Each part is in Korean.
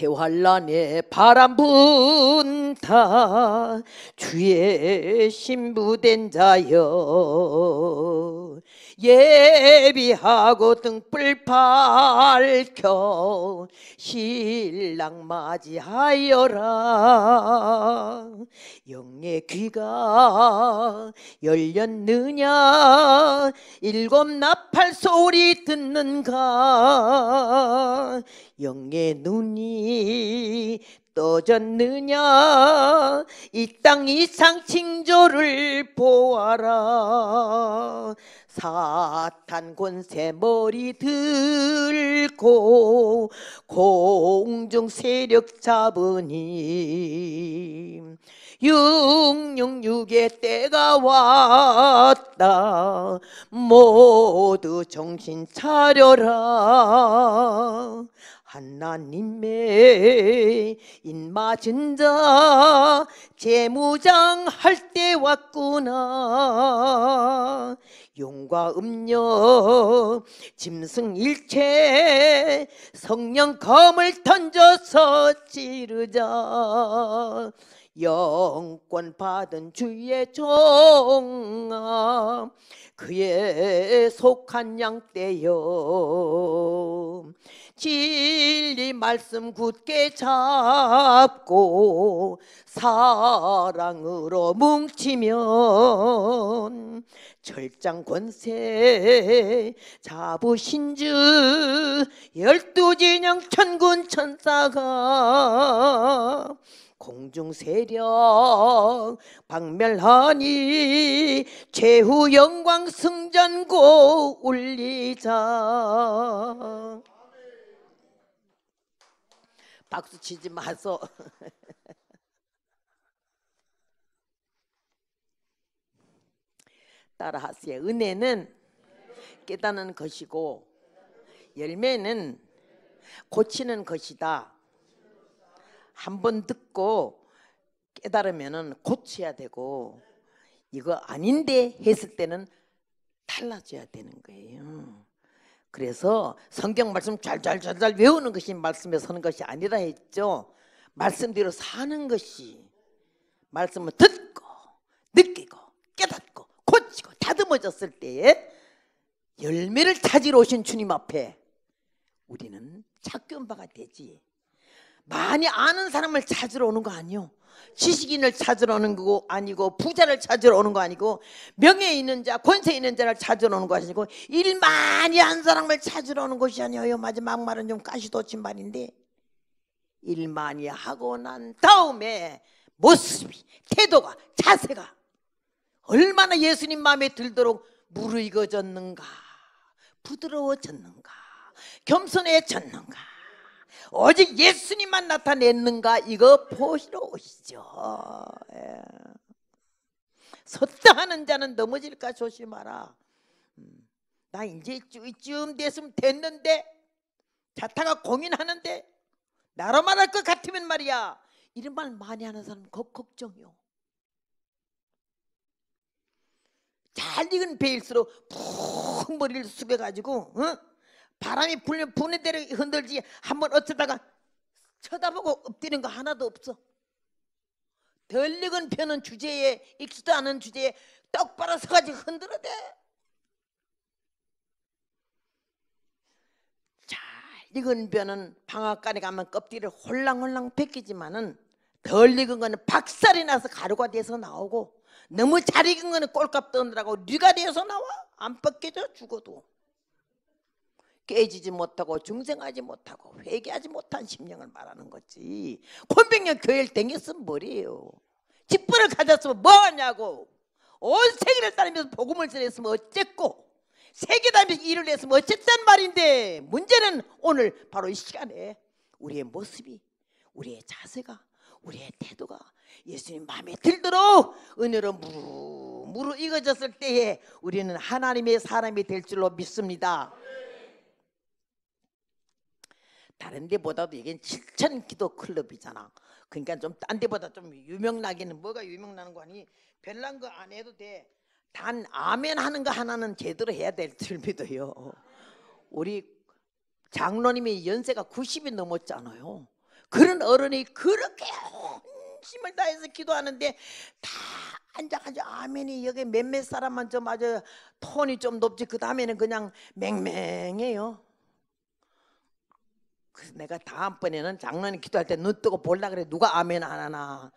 대환란에 바람 분다 주의 신부된 자여 예비하고 등불 밝혀 신랑 맞이하여라 영의 귀가 열렸느냐 일곱 나팔 소리 듣는가 영의 눈이 떠졌느냐 이 땅 이상 칭조를 보아라 사탄 권세 머리 들고 공중 세력 잡으니 육육육의 때가 왔다 모두 정신 차려라 하나님의 인마은자 재무장 할때 왔구나 용과 음료 짐승 일체 성령 검을 던져서 찌르자 영권 받은 주의 종아 그의 속한 양떼여 진리 말씀 굳게 잡고 사랑으로 뭉치면 철장 권세 잡으신 주 열두 진영 천군 천사가 공중 세력 박멸하니 최후 영광 승전고 울리자 박수 치지 마소 따라하세요 은혜는 깨닫는 것이고 열매는 고치는 것이다 한번 듣고 깨달으면은 고쳐야 되고 이거 아닌데 했을 때는 달라져야 되는 거예요. 그래서 성경 말씀 잘잘잘잘 외우는 것이 말씀에 서는 것이 아니라 했죠. 말씀대로 사는 것이 말씀을 듣고 느끼고 깨닫고 고치고 다듬어졌을 때에 열매를 찾으러 오신 주님 앞에 우리는 착은 바가 되지. 많이 아는 사람을 찾으러 오는 거 아니요. 지식인을 찾으러 오는 거 아니고 부자를 찾으러 오는 거 아니고 명예 있는 자, 권세 있는 자를 찾으러 오는 거 아니고 일 많이 한 사람을 찾으러 오는 것이 아니에요. 마지 막말은 좀까시도친 말인데 일 많이 하고 난 다음에 모습이 태도가 자세가 얼마나 예수님 마음에 들도록 무르익어졌는가 부드러워졌는가 겸손해졌는가 오직 예수님만 나타냈는가 이거 보시러 오시죠 예. 섰다하는 자는 넘어질까 조심하라 음, 나 이제 쯤 됐으면 됐는데 자타가 고민하는데 나로 말할 것 같으면 말이야 이런 말 많이 하는 사람 걱정이요 잘 익은 배일수록 푹 머리를 숙여가지고 응? 바람이 불면 부는 대로 흔들지 한번 어쩌다가 쳐다보고 엎드린 거 하나도 없어. 덜 익은 펴은 주제에 익지도 않은 주제에 똑바로 서가지고 흔들어대. 자, 익은 변은 방앗간에 가면 껍질을 홀랑홀랑 벗기지만은 덜 익은 거는 박살이 나서 가루가 돼서 나오고 너무 잘 익은 거는 꼴값 떠느라고 류가 돼서 나와 안 벗겨져 죽어도. 깨지지 못하고 중생하지 못하고 회개하지 못한 심령을 말하는 거지 권백년 교회를 댕겼으면 뭐래요 직분을 가졌으면 뭐하냐고 온 세계를 다니면서 복음을 전했으면 어쨌고 세계 다니면서 일을 했으면 어쨌단 말인데 문제는 오늘 바로 이 시간에 우리의 모습이 우리의 자세가 우리의 태도가 예수님 마음에 들도록 은혜로 무르 무르 익어졌을 때에 우리는 하나님의 사람이 될 줄로 믿습니다. 다른 데보다도 이게 7천 기도 클럽이잖아. 그러니까 좀 딴 데보다 좀 유명나기는 뭐가 유명나는 거 아니? 별난 거 안 해도 돼. 단 아멘 하는 거 하나는 제대로 해야 될 줄 믿어요. 우리 장로님이 연세가 90이 넘었잖아요. 그런 어른이 그렇게 힘을 다해서 기도하는데 다 앉아가지고 아멘이 여기 몇몇 사람만 좀 아주 톤이 좀 높지 그 다음에는 그냥 맹맹해요. 그래서 내가 다음번에는 장로님 기도할 때 눈 뜨고 볼라 그래 누가 아멘 안 하나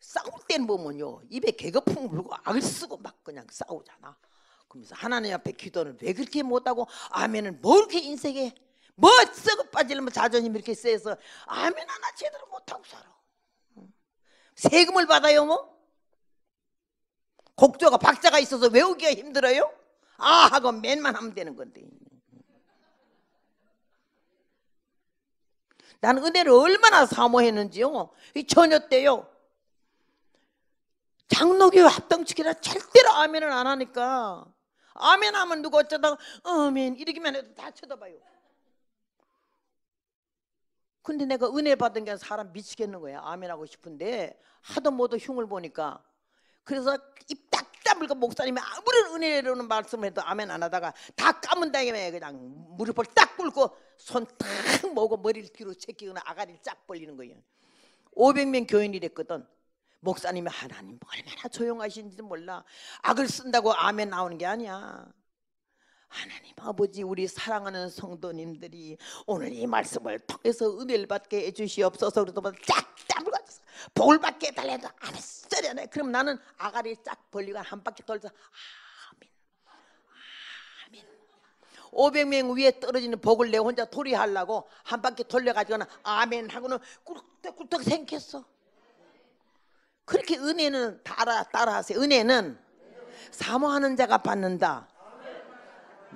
싸울 때는 보면요 입에 개거풍 불고 악을 쓰고 막 그냥 싸우잖아 그러면서 하나님 앞에 기도는 왜 그렇게 못하고 아멘은뭐 이렇게 인생에 뭐 썩어 빠지려면 자존심 이렇게 세서 아멘 하나 제대로 못하고 살아 세금을 받아요 뭐? 곡조가 박자가 있어서 외우기가 힘들어요? 아 하고 맨만 하면 되는 건데 난 은혜를 얼마나 사모했는지요 이 처녀 때요 장로교 합당치기라 절대로 아멘을 안 하니까 아멘 하면 누가 어쩌다가 아멘 이러기만 해도 다 쳐다봐요 근데 내가 은혜 받은 게 사람 미치겠는 거야 아멘 하고 싶은데 하도 모두 흉을 보니까 그래서 입 까불고 목사님이 아무런 은혜로는 말씀해도 아멘 안 하다가 다 까문 다음에 그냥 무릎을 딱 꿇고 손탁 모고 머리를 뒤로 채끼거나 아가리를 쫙 벌리는 거예요 500명 교인이 됐거든 목사님이 하나님 뭐 얼마나 조용하신지 몰라 악을 쓴다고 아멘 나오는 게 아니야 하나님 아버지 우리 사랑하는 성도님들이 오늘 이 말씀을 통해서 은혜를 받게 해주시옵소서 그러다 쫙 땀을 복을 받게 해달래도 안 했으려네. 그럼 나는 아가리 쫙 벌리고 한 바퀴 돌서 아멘, 아멘. 500명 위에 떨어지는 복을 내 혼자 토리하려고 한 바퀴 돌려가지고는 아멘 하고는 꿀떡꿀떡 생겼어. 그렇게 은혜는 따라 따라하세요. 은혜는 사모하는 자가 받는다.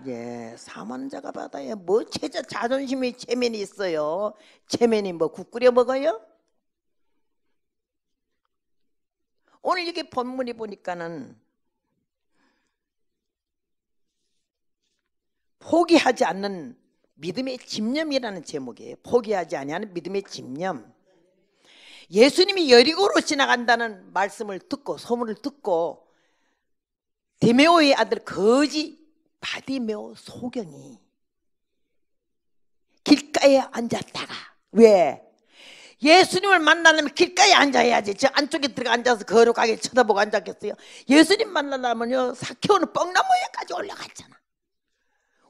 예, 사모하는 자가 받아요뭐 최저 자존심이 체면이 있어요. 체면이 뭐 국 끓여 먹어요? 오늘 이게 본문이 보니까는 포기하지 않는 믿음의 집념이라는 제목이에요. 포기하지 아니하는 믿음의 집념. 예수님이 여리고로 지나간다는 말씀을 듣고 소문을 듣고 디메오의 아들 거지 바디메오 소경이 길가에 앉았다가 왜 예수님을 만나려면 길가에 앉아야지 저 안쪽에 들어가 앉아서 거룩하게 쳐다보고 앉았겠어요 예수님 만나려면요 사케오는 뻥나무에까지 올라갔잖아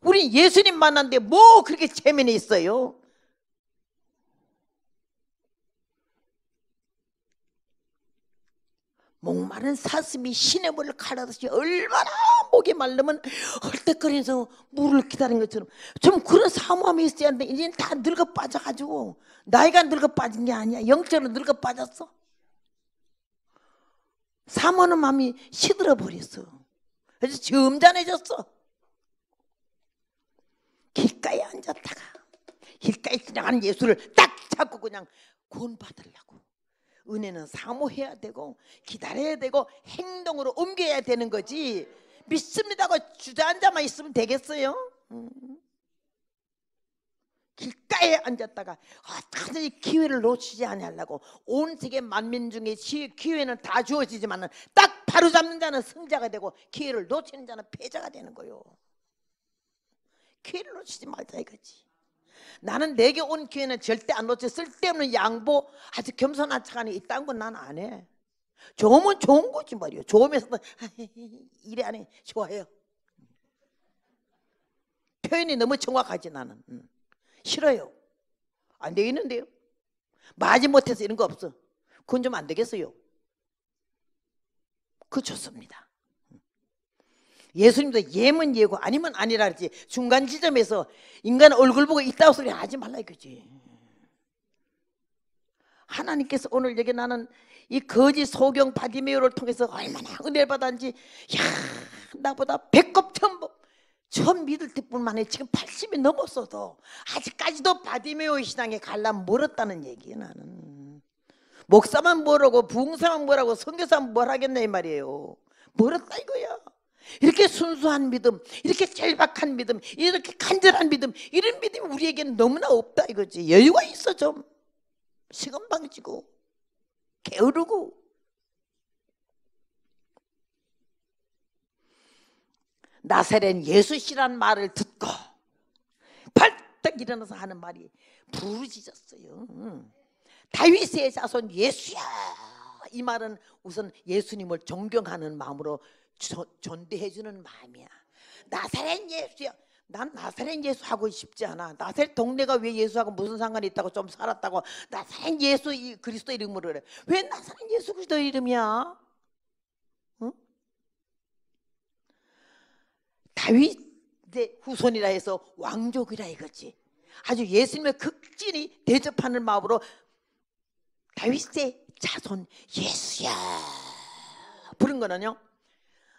우리 예수님 만났는데 뭐 그렇게 재미는 있어요 목마른 사슴이 신의 물을 갈아듯이 얼마나 목이 말르면 헐떡거리면서 물을 기다린 것처럼 좀 그런 사모함이 있어야 하는데 이제는 다 늙어 빠져가지고 나이가 늙어 빠진 게 아니야 영적으로 늙어 빠졌어 사모는 마음이 시들어 버렸어 그래서 점잖해졌어 길가에 앉았다가 길가에 지나가는 예수를 딱 잡고 그냥 구원받으려고 은혜는 사모해야 되고 기다려야 되고 행동으로 옮겨야 되는 거지 믿습니다고 주저앉아만 있으면 되겠어요? 음. 길가에 앉았다가 어떻 기회를 놓치지 않으려고 온 세계 만민 중에 기회는 다 주어지지만 딱 바로잡는 자는 승자가 되고 기회를 놓치는 자는 패자가 되는 거요 기회를 놓치지 말자 이거지 나는 내게 온 기회는 절대 안놓쳐 쓸데없는 양보 아주 겸손한 척하니 이딴 건 난 안 해. 좋으면 좋은 거지 말이요. 좋으면서도 이래 안 해. 좋아요. 표현이 너무 정확하지 나는. 응. 음. 싫어요. 안 되겠는데요. 맞지 못해서 이런 거 없어. 그건 좀 안 되겠어요. 그 좋습니다. 예수님도 예문 예고 아니면 아니라 지 중간 지점에서 인간 얼굴 보고 있다고 소리 하지 말라 이거지 하나님께서 오늘 여기 나는 이거짓 소경 바디메오를 통해서 얼마나 은혜를 받았는지 야 나보다 배꼽 천보 처음 믿을 때뿐만 아니라 지금 80이 넘었어도 아직까지도 바디메오 신앙에 갈라 멀었다는 얘기예요 나는 목사만 뭐라고 부흥사만 뭐라고 성교사만뭘하겠네이 말이에요 멀었다 이거야 이렇게 순수한 믿음, 이렇게 절박한 믿음, 이렇게 간절한 믿음, 이런 믿음이 우리에게는 너무나 없다 이거지. 여유가 있어 좀. 시간 방지고, 게으르고. 나사렛 예수시란 말을 듣고 발딱 일어나서 하는 말이 부르짖었어요. 다윗의 자손 예수야. 이 말은 우선 예수님을 존경하는 마음으로 전대해주는 마음이야. 나사렛 예수야. 난 나사렛 예수하고 싶지 않아. 나사렛 동네가 왜 예수하고 무슨 상관이 있다고 좀 살았다고 나사렛 예수 이 그리스도 이름으로 그래. 왜 나사렛 예수 그리스도 이름이야? 응? 다윗의 후손이라 해서 왕족이라 이거지. 아주 예수님의 극진히 대접하는 마음으로 다윗의 자손 예수야 부른 거는요.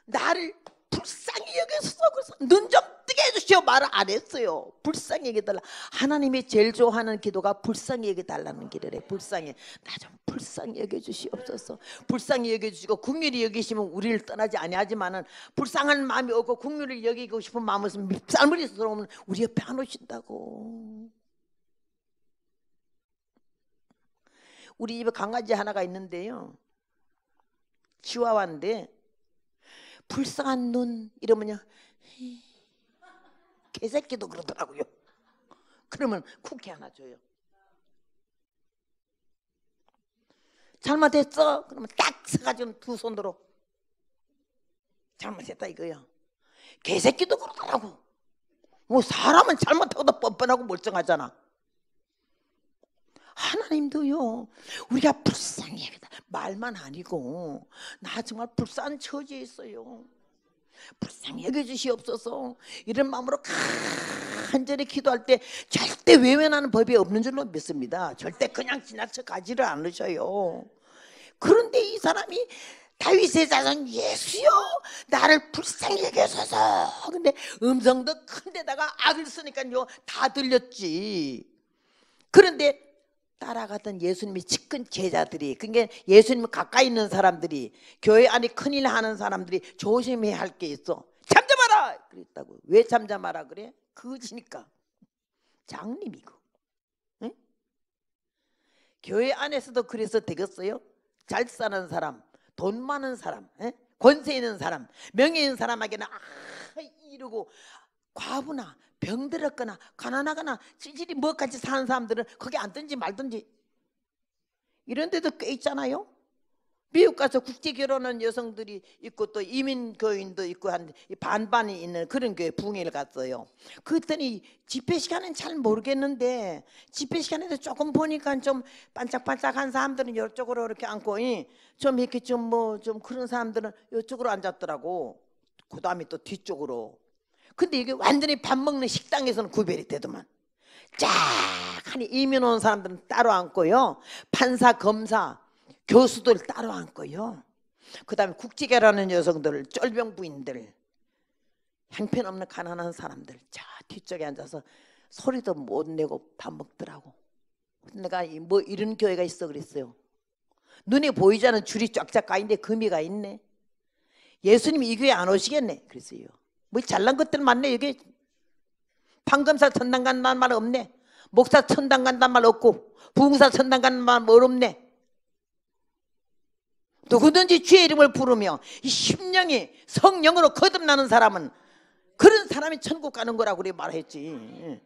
나를 불쌍히 여겨서 눈 좀 뜨게 해주시오 말을 안 했어요. 불쌍히 여겨달라. 하나님이 제일 좋아하는 기도가 불쌍히 여겨달라는 기도래. 불쌍히. 나 좀 불쌍히 여겨주시옵소서. 불쌍히 여겨주시고 국민이 여기시면 우리를 떠나지 아니하지만은 불쌍한 마음이 없고 국민을 여기고 싶은 마음은 밉살물이 들어오면 우리 옆에 안 오신다고. 우리 집에 강아지 하나가 있는데요. 치와와인데 불쌍한 눈 이러면요. 개새끼도 그러더라고요. 그러면 쿠키 하나 줘요. 잘못했어? 그러면 딱 서가지고 두 손으로 잘못했다 이거요. 개새끼도 그러더라고. 뭐 사람은 잘못하고도 뻔뻔하고 멀쩡하잖아. 하나님도요, 우리가 불쌍해야겠다. 말만 아니고, 나 정말 불쌍한 처지에 있어요. 불쌍히 여겨주시옵소서. 이런 마음으로 간절히 기도할 때 절대 외면하는 법이 없는 줄로 믿습니다. 절대 그냥 지나쳐 가지를 않으셔요. 그런데 이 사람이 다윗의 자손 예수여 나를 불쌍히 여겨소서 근데 음성도 큰데다가 악을 쓰니까요 다 들렸지 그런데 따라가던 예수님이 측근 제자들이 그러니까 예수님 가까이 있는 사람들이 교회 안에 큰일 하는 사람들이 조심해야 할 게 있어 잠잠하라 그랬다고 왜 잠잠하라 그래? 그지니까 장님이고 응? 교회 안에서도 그래서 되겠어요? 잘 사는 사람 돈 많은 사람 응? 권세 있는 사람 명예 있는 사람에게는 아 이러고 과부나 병들었거나 가난하거나 질질이 뭐같이 사는 사람들은 거기 앉든지 말든지 이런 데도 꽤 있잖아요. 미국 가서 국제 결혼한 여성들이 있고 또 이민 교인도 있고 한 반반이 있는 그런 교회 붕일 갔어요. 그랬더니 집회 시간은 잘 모르겠는데 집회 시간에도 조금 보니까 좀 반짝반짝한 사람들은 이쪽으로 이렇게 앉고 좀 이렇게 좀 뭐좀 뭐좀 그런 사람들은 이쪽으로 앉았더라고. 그다음에 또 뒤쪽으로 근데 이게 완전히 밥 먹는 식당에서는 구별이 되더만. 쫙 하니 이민 온 사람들은 따로 앉고요. 판사, 검사, 교수들 따로 앉고요. 그 다음에 국지계라는 여성들, 쫄병 부인들, 형편없는 가난한 사람들 저 뒤쪽에 앉아서 소리도 못 내고 밥 먹더라고. 내가 뭐 이런 교회가 있어 그랬어요. 눈에 보이지 않은 줄이 쫙쫙 가 있는데 금이 가 있네. 예수님 이 교회 안 오시겠네 그랬어요. 뭐 잘난 것들 많네 여기 판검사 천당 간다는 말 없네 목사 천당 간다는 말 없고 부흥사 천당 간다는 말어없네 누구든지 주의 이름을 부르며 이 심령이 성령으로 거듭나는 사람은 그런 사람이 천국 가는 거라고 그래 말했지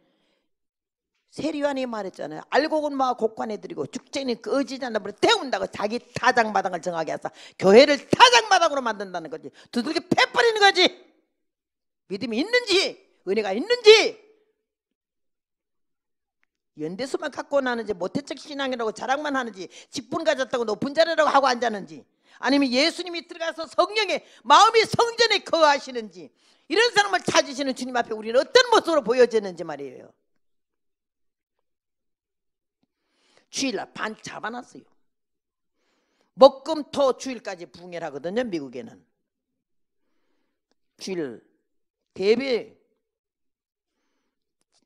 세리완이 말했잖아요 알곡은 마 곡관해드리고 죽쟁이 꺼지지 않나 보니 태운다고 자기 타장마당을 정하게 해서 교회를 타장마당으로 만든다는 거지 두들겨 패버리는 거지 믿음이 있는지 은혜가 있는지 연대수만 갖고 나는지 모태적 신앙이라고 자랑만 하는지 직분 가졌다고 높은 자리라고 하고 앉았는지 아니면 예수님이 들어가서 성령의 마음이 성전에 거하시는지 이런 사람을 찾으시는 주님 앞에 우리는 어떤 모습으로 보여졌는지 말이에요 주일날 반 잡아놨어요 목금토 주일까지 붕흥회를 하거든요 미국에는 주일 대비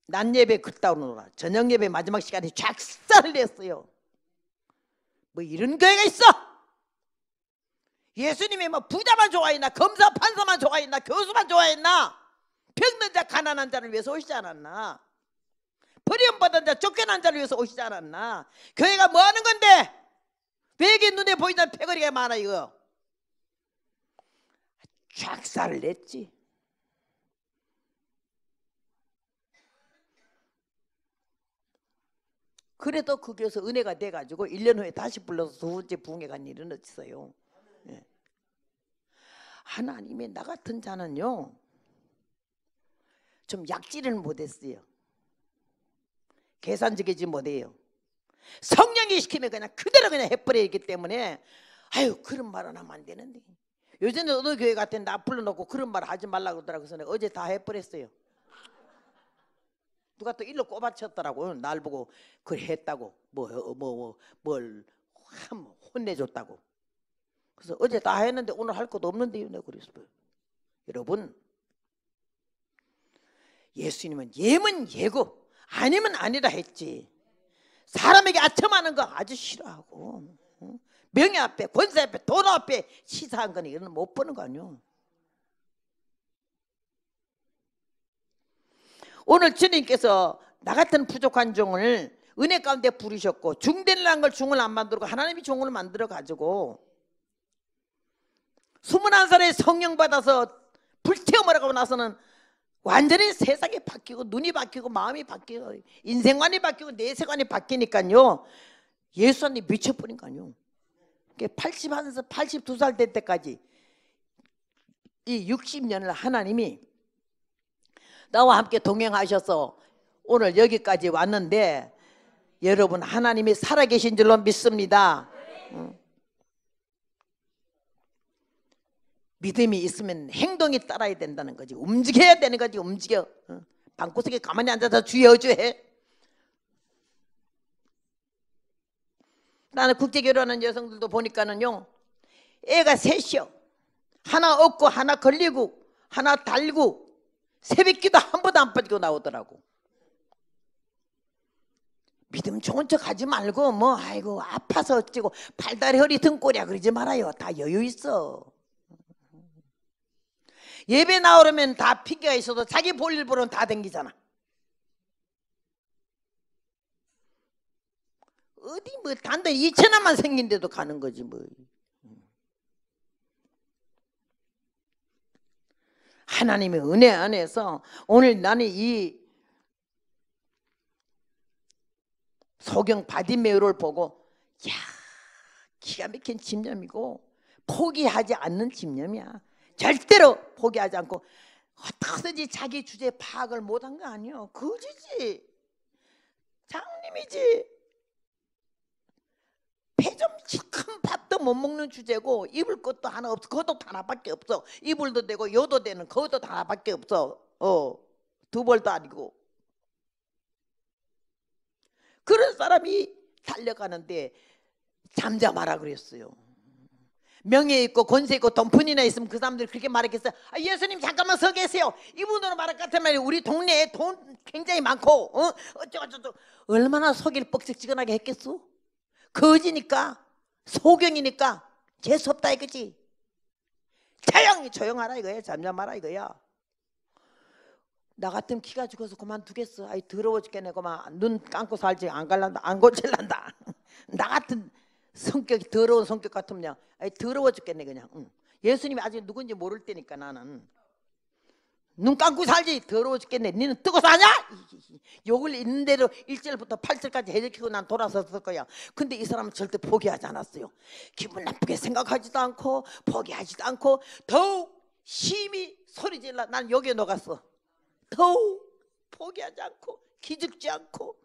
난 예배 그따로 놀아 저녁 예배 마지막 시간에 작사를 냈어요 뭐 이런 교회가 있어 예수님이 뭐 부자만 좋아했나 검사 판사만 좋아했나 교수만 좋아했나 병든 자 가난한 자를 위해서 오시지 않았나 버림받은 자 쫓겨난 자를 위해서 오시지 않았나 교회가 뭐 하는 건데 외계 눈에 보이는 패거리가 많아 이거 작사를 냈지 그래도 그 교회에서 은혜가 돼가지고 1년 후에 다시 불러서 두 번째 부흥회 간 일은 없어요. 예. 하나님의 나 같은 자는요. 좀 약질은 못했어요. 계산적이지 못해요. 성령이 시키면 그냥 그대로 그냥 해버리기 때문에 아유 그런 말은 하면 안 되는데 요즘에 어느 교회 같은 나 불러놓고 그런 말 하지 말라고 그러더라고 그래서 어제 다 해버렸어요. 누가 또 일로 꼬아쳤더라고날 보고 그랬다고 뭐, 뭐, 뭐, 뭘 함, 혼내줬다고. 그래서 어제 다 했는데 오늘 할 것도 없는데요. 내가 그랬어요. 여러분, 예수님은 예면 예고, 아니면 아니라 했지. 사람에게 아첨하는 거 아주 싫어하고, 명예 앞에, 권세 앞에, 돈 앞에 시사한 거는 이런 못 보는 거 아니요. 오늘 주님께서 나 같은 부족한 종을 은혜 가운데 부르셨고 중대라걸 종을 안 만들고 하나님이 종을 만들어 가지고 21살에 성령 받아서 불태움을 하고 나서는 완전히 세상이 바뀌고 눈이 바뀌고 마음이 바뀌고 인생관이 바뀌고 내세관이 바뀌니까요 예수 님에 미쳐버린거아니요 8 1서 82살 될 때까지 이 60년을 하나님이 나와 함께 동행하셔서 오늘 여기까지 왔는데 여러분 하나님이 살아계신 줄로 믿습니다. 믿음이 있으면 행동이 따라야 된다는 거지. 움직여야 되는 거지. 움직여. 방구석에 가만히 앉아서 주여 주해. 나는 국제 결혼하는 여성들도 보니까는요. 애가 셋이요. 하나 없고 하나 걸리고 하나 달고 새벽기도 한 번도 안 빠지고 나오더라고. 믿음 좋은 척 하지 말고 뭐 아이고 아파서 어찌고 발다리 허리 등골이야 그러지 말아요. 다 여유 있어. 예배 나오려면 다 핑계가 있어도 자기 볼일 보러 다 댕기잖아. 어디 뭐 단돈 2천 원만 생긴데도 가는 거지 뭐. 하나님의 은혜 안에서 오늘 나는 이 소경 바디메우를 보고 야 기가 막힌 집념이고 포기하지 않는 집념이야 절대로 포기하지 않고 어떻게든지 자기 주제 파악을 못한 거아니여요 거지지 장님이지 매좀치큰 밥도 못 먹는 주제고 입을 것도 하나 없어 그것도 하나밖에 없어 이불도 되고 여도 되는 그것도 하나밖에 없어 어두 벌도 아니고 그런 사람이 달려가는데 잠잠하라 그랬어요 명예 있고 권세 있고 돈푼이나 있으면 그 사람들이 그렇게 말했겠어요 아, 예수님 잠깐만 서 계세요 이분으로 말할 것 같으면 우리 동네에 돈 굉장히 많고 어? 어쩌고저쩌고 얼마나 속일 뻑적지근하게 했겠소 거지니까 소경이니까 재수없다 이거지 조용히 조용하라 이거야 잠잠하라 이거야 나같으 키가 죽어서 그만두겠어 아이 더러워 죽겠네 그만 눈 감고 살지 안 갈란다 안 고칠란다 나 같은 성격이 더러운 성격 같으면 그냥 아이 더러워 죽겠네 그냥 응. 예수님이 아직 누군지 모를 때니까 나는 눈 감고 살지 더러워 죽겠네 니는 뜨고 사냐? 욕을 있는 대로 1절부터 8절까지 해적히고 난 돌아섰을 거야 근데 이 사람은 절대 포기하지 않았어요 기분 나쁘게 생각하지도 않고 포기하지도 않고 더욱 심히 소리 질러 난 여기에 녹았어 더욱 포기하지 않고 기죽지 않고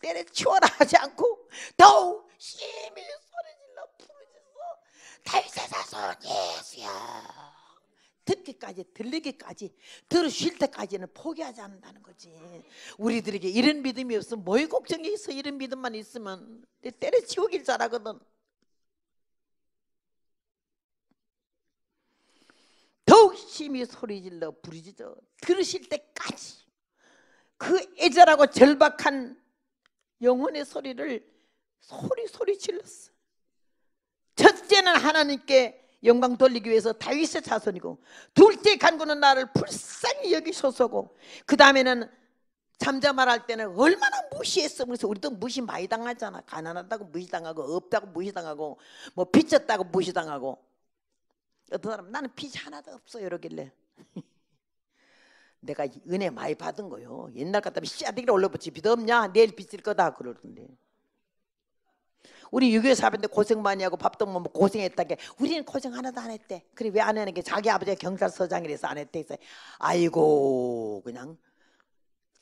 때려치워라 하지 않고 더욱 심히 소리 질러 부르짖어 다윗의 사손 예수야 듣기까지 들리기까지 들으실 때까지는 포기하지 않는다는 거지 우리들에게 이런 믿음이 없으면 뭐의 걱정이 있어 이런 믿음만 있으면 때려치우길 잘하거든 더욱 심히 소리질러 부르짖어 들으실 때까지 그 애절하고 절박한 영혼의 소리를 소리 소리 질렀어 첫째는 하나님께 영광 돌리기 위해서 다윗의 자손이고 둘째 간구는 나를 불쌍히 여기소서고 그 다음에는 잠잠할 할 때는 얼마나 무시했어 그래서 우리도 무시 많이 당하잖아 가난하다고 무시당하고 없다고 무시당하고 뭐 빚졌다고 무시당하고 어떤 사람 나는 빚 하나도 없어 이러길래 내가 은혜 많이 받은 거요 옛날 같다면 씨앗대기를 올려붙지 빚 없냐 내일 빚질 거다 그러던데 우리 유교 사람인데 고생 많이 하고 밥도 못 먹고 고생했다 게 우리는 고생 하나도 안 했대. 그래 왜안 하는 게 자기 아버지가 경찰서장이라서 안 했대. 그래서 아이고 그냥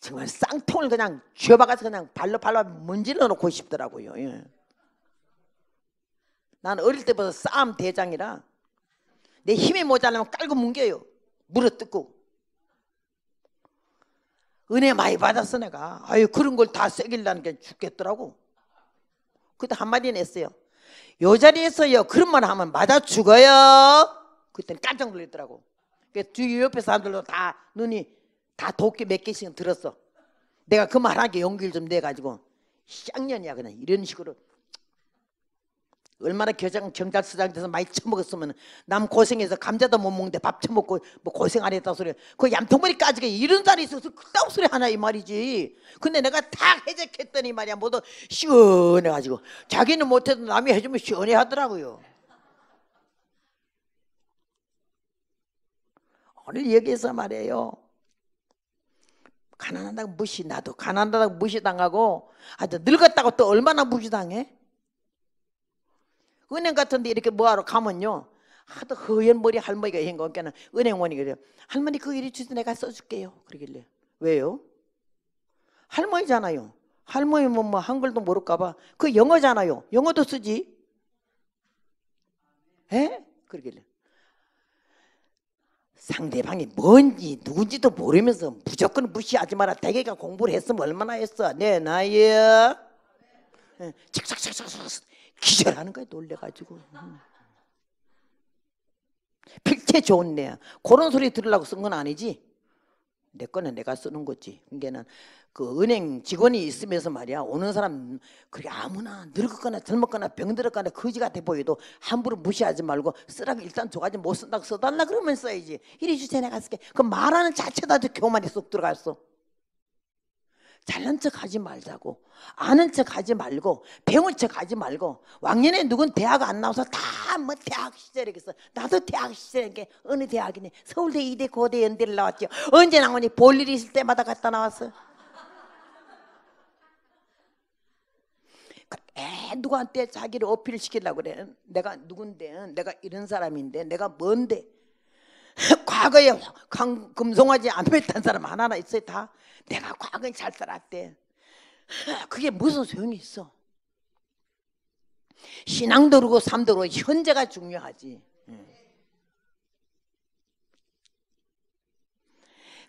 정말 쌍통을 그냥 쥐어박아서 그냥 발로 발로 문질러 놓고 싶더라고요. 예. 난 어릴 때부터 싸움 대장이라 내 힘이 모자라면 깔고 뭉겨요. 물어 뜯고. 은혜 많이 받았어 내가. 아유 그런 걸다 새길라는 게 죽겠더라고. 그때 한마디 냈어요. 요 자리에서요 그런 말 하면 맞아 죽어요. 그때 깜짝 놀랐더라고. 그주 옆에 사람들도 다 눈이 다 도끼 몇 개씩 들었어. 내가 그 말하게 용기를 좀 내가지고 쌍년이야 그냥 이런 식으로 얼마나 교장 경찰서장 돼서 많이 처먹었으면 남 고생해서 감자도 못 먹는데 밥 처먹고 뭐 고생 안 했다 소리 그 얌통머리 까지게 이런 자리 있어서 그따구 소리 하나 이 말이지 근데 내가 다 해적했더니 말이야 모두 시원해가지고 자기는 못해도 남이 해주면 시원해 하더라고요 오늘 여기서 말이에요 가난하다고 무시 나도 가난하다고 무시당하고 아주 늙었다고 또 얼마나 무시당해 은행 같은데 이렇게 뭐하러 가면요 하도 허연 머리 할머니가 이거 없니까 는 은행원이 그래요 할머니 그 일이 주서 내가 써줄게요 그러길래 왜요? 할머니잖아요 할머니면 뭐, 뭐 한글도 모를까 봐그 영어잖아요 영어도 쓰지 에? 예? 그러길래 상대방이 뭔지 누군지도 모르면서 무조건 무시하지 마라 대개가 공부를 했으면 얼마나 했어 내 나이야 착착착착착 예. 기절하는 거야 놀래가지고 음. 필체 좋은 애야 그런 소리 들으려고 쓴 건 아니지 내 거는 내가 쓰는 거지 그러니까 그 은행 직원이 있으면서 말이야 오는 사람 그게 아무나 늙었거나 젊었거나 병들었거나 거지 같아 보여도 함부로 무시하지 말고 쓰라고 일단 줘가지 못 뭐 쓴다고 써달라 그러면 써야지 이리 주제 내가 쓸게 그 말하는 자체도 아주 교만이 쏙 들어갔어 잘난 척 하지 말자고 아는 척 하지 말고 배운 척 하지 말고 왕년에 누군 대학 안 나와서 다 뭐 대학 시절이겠어 나도 대학 시절인게 어느 대학이니 서울대 이대 고대 연대를 나왔죠 언제 나오니 볼일이 있을 때마다 갔다 나왔어 그 애 누구한테 자기를 어필 을 시키려고 그래 내가 누군데 내가 이런 사람인데 내가 뭔데 과거에 강, 금송아지 안 뱉던 사람 하나나 있어요 다 내가 과거에잘 살았대. 그게 무슨 소용이 있어? 신앙도 그러고 삶도 그러고 현재가 중요하지.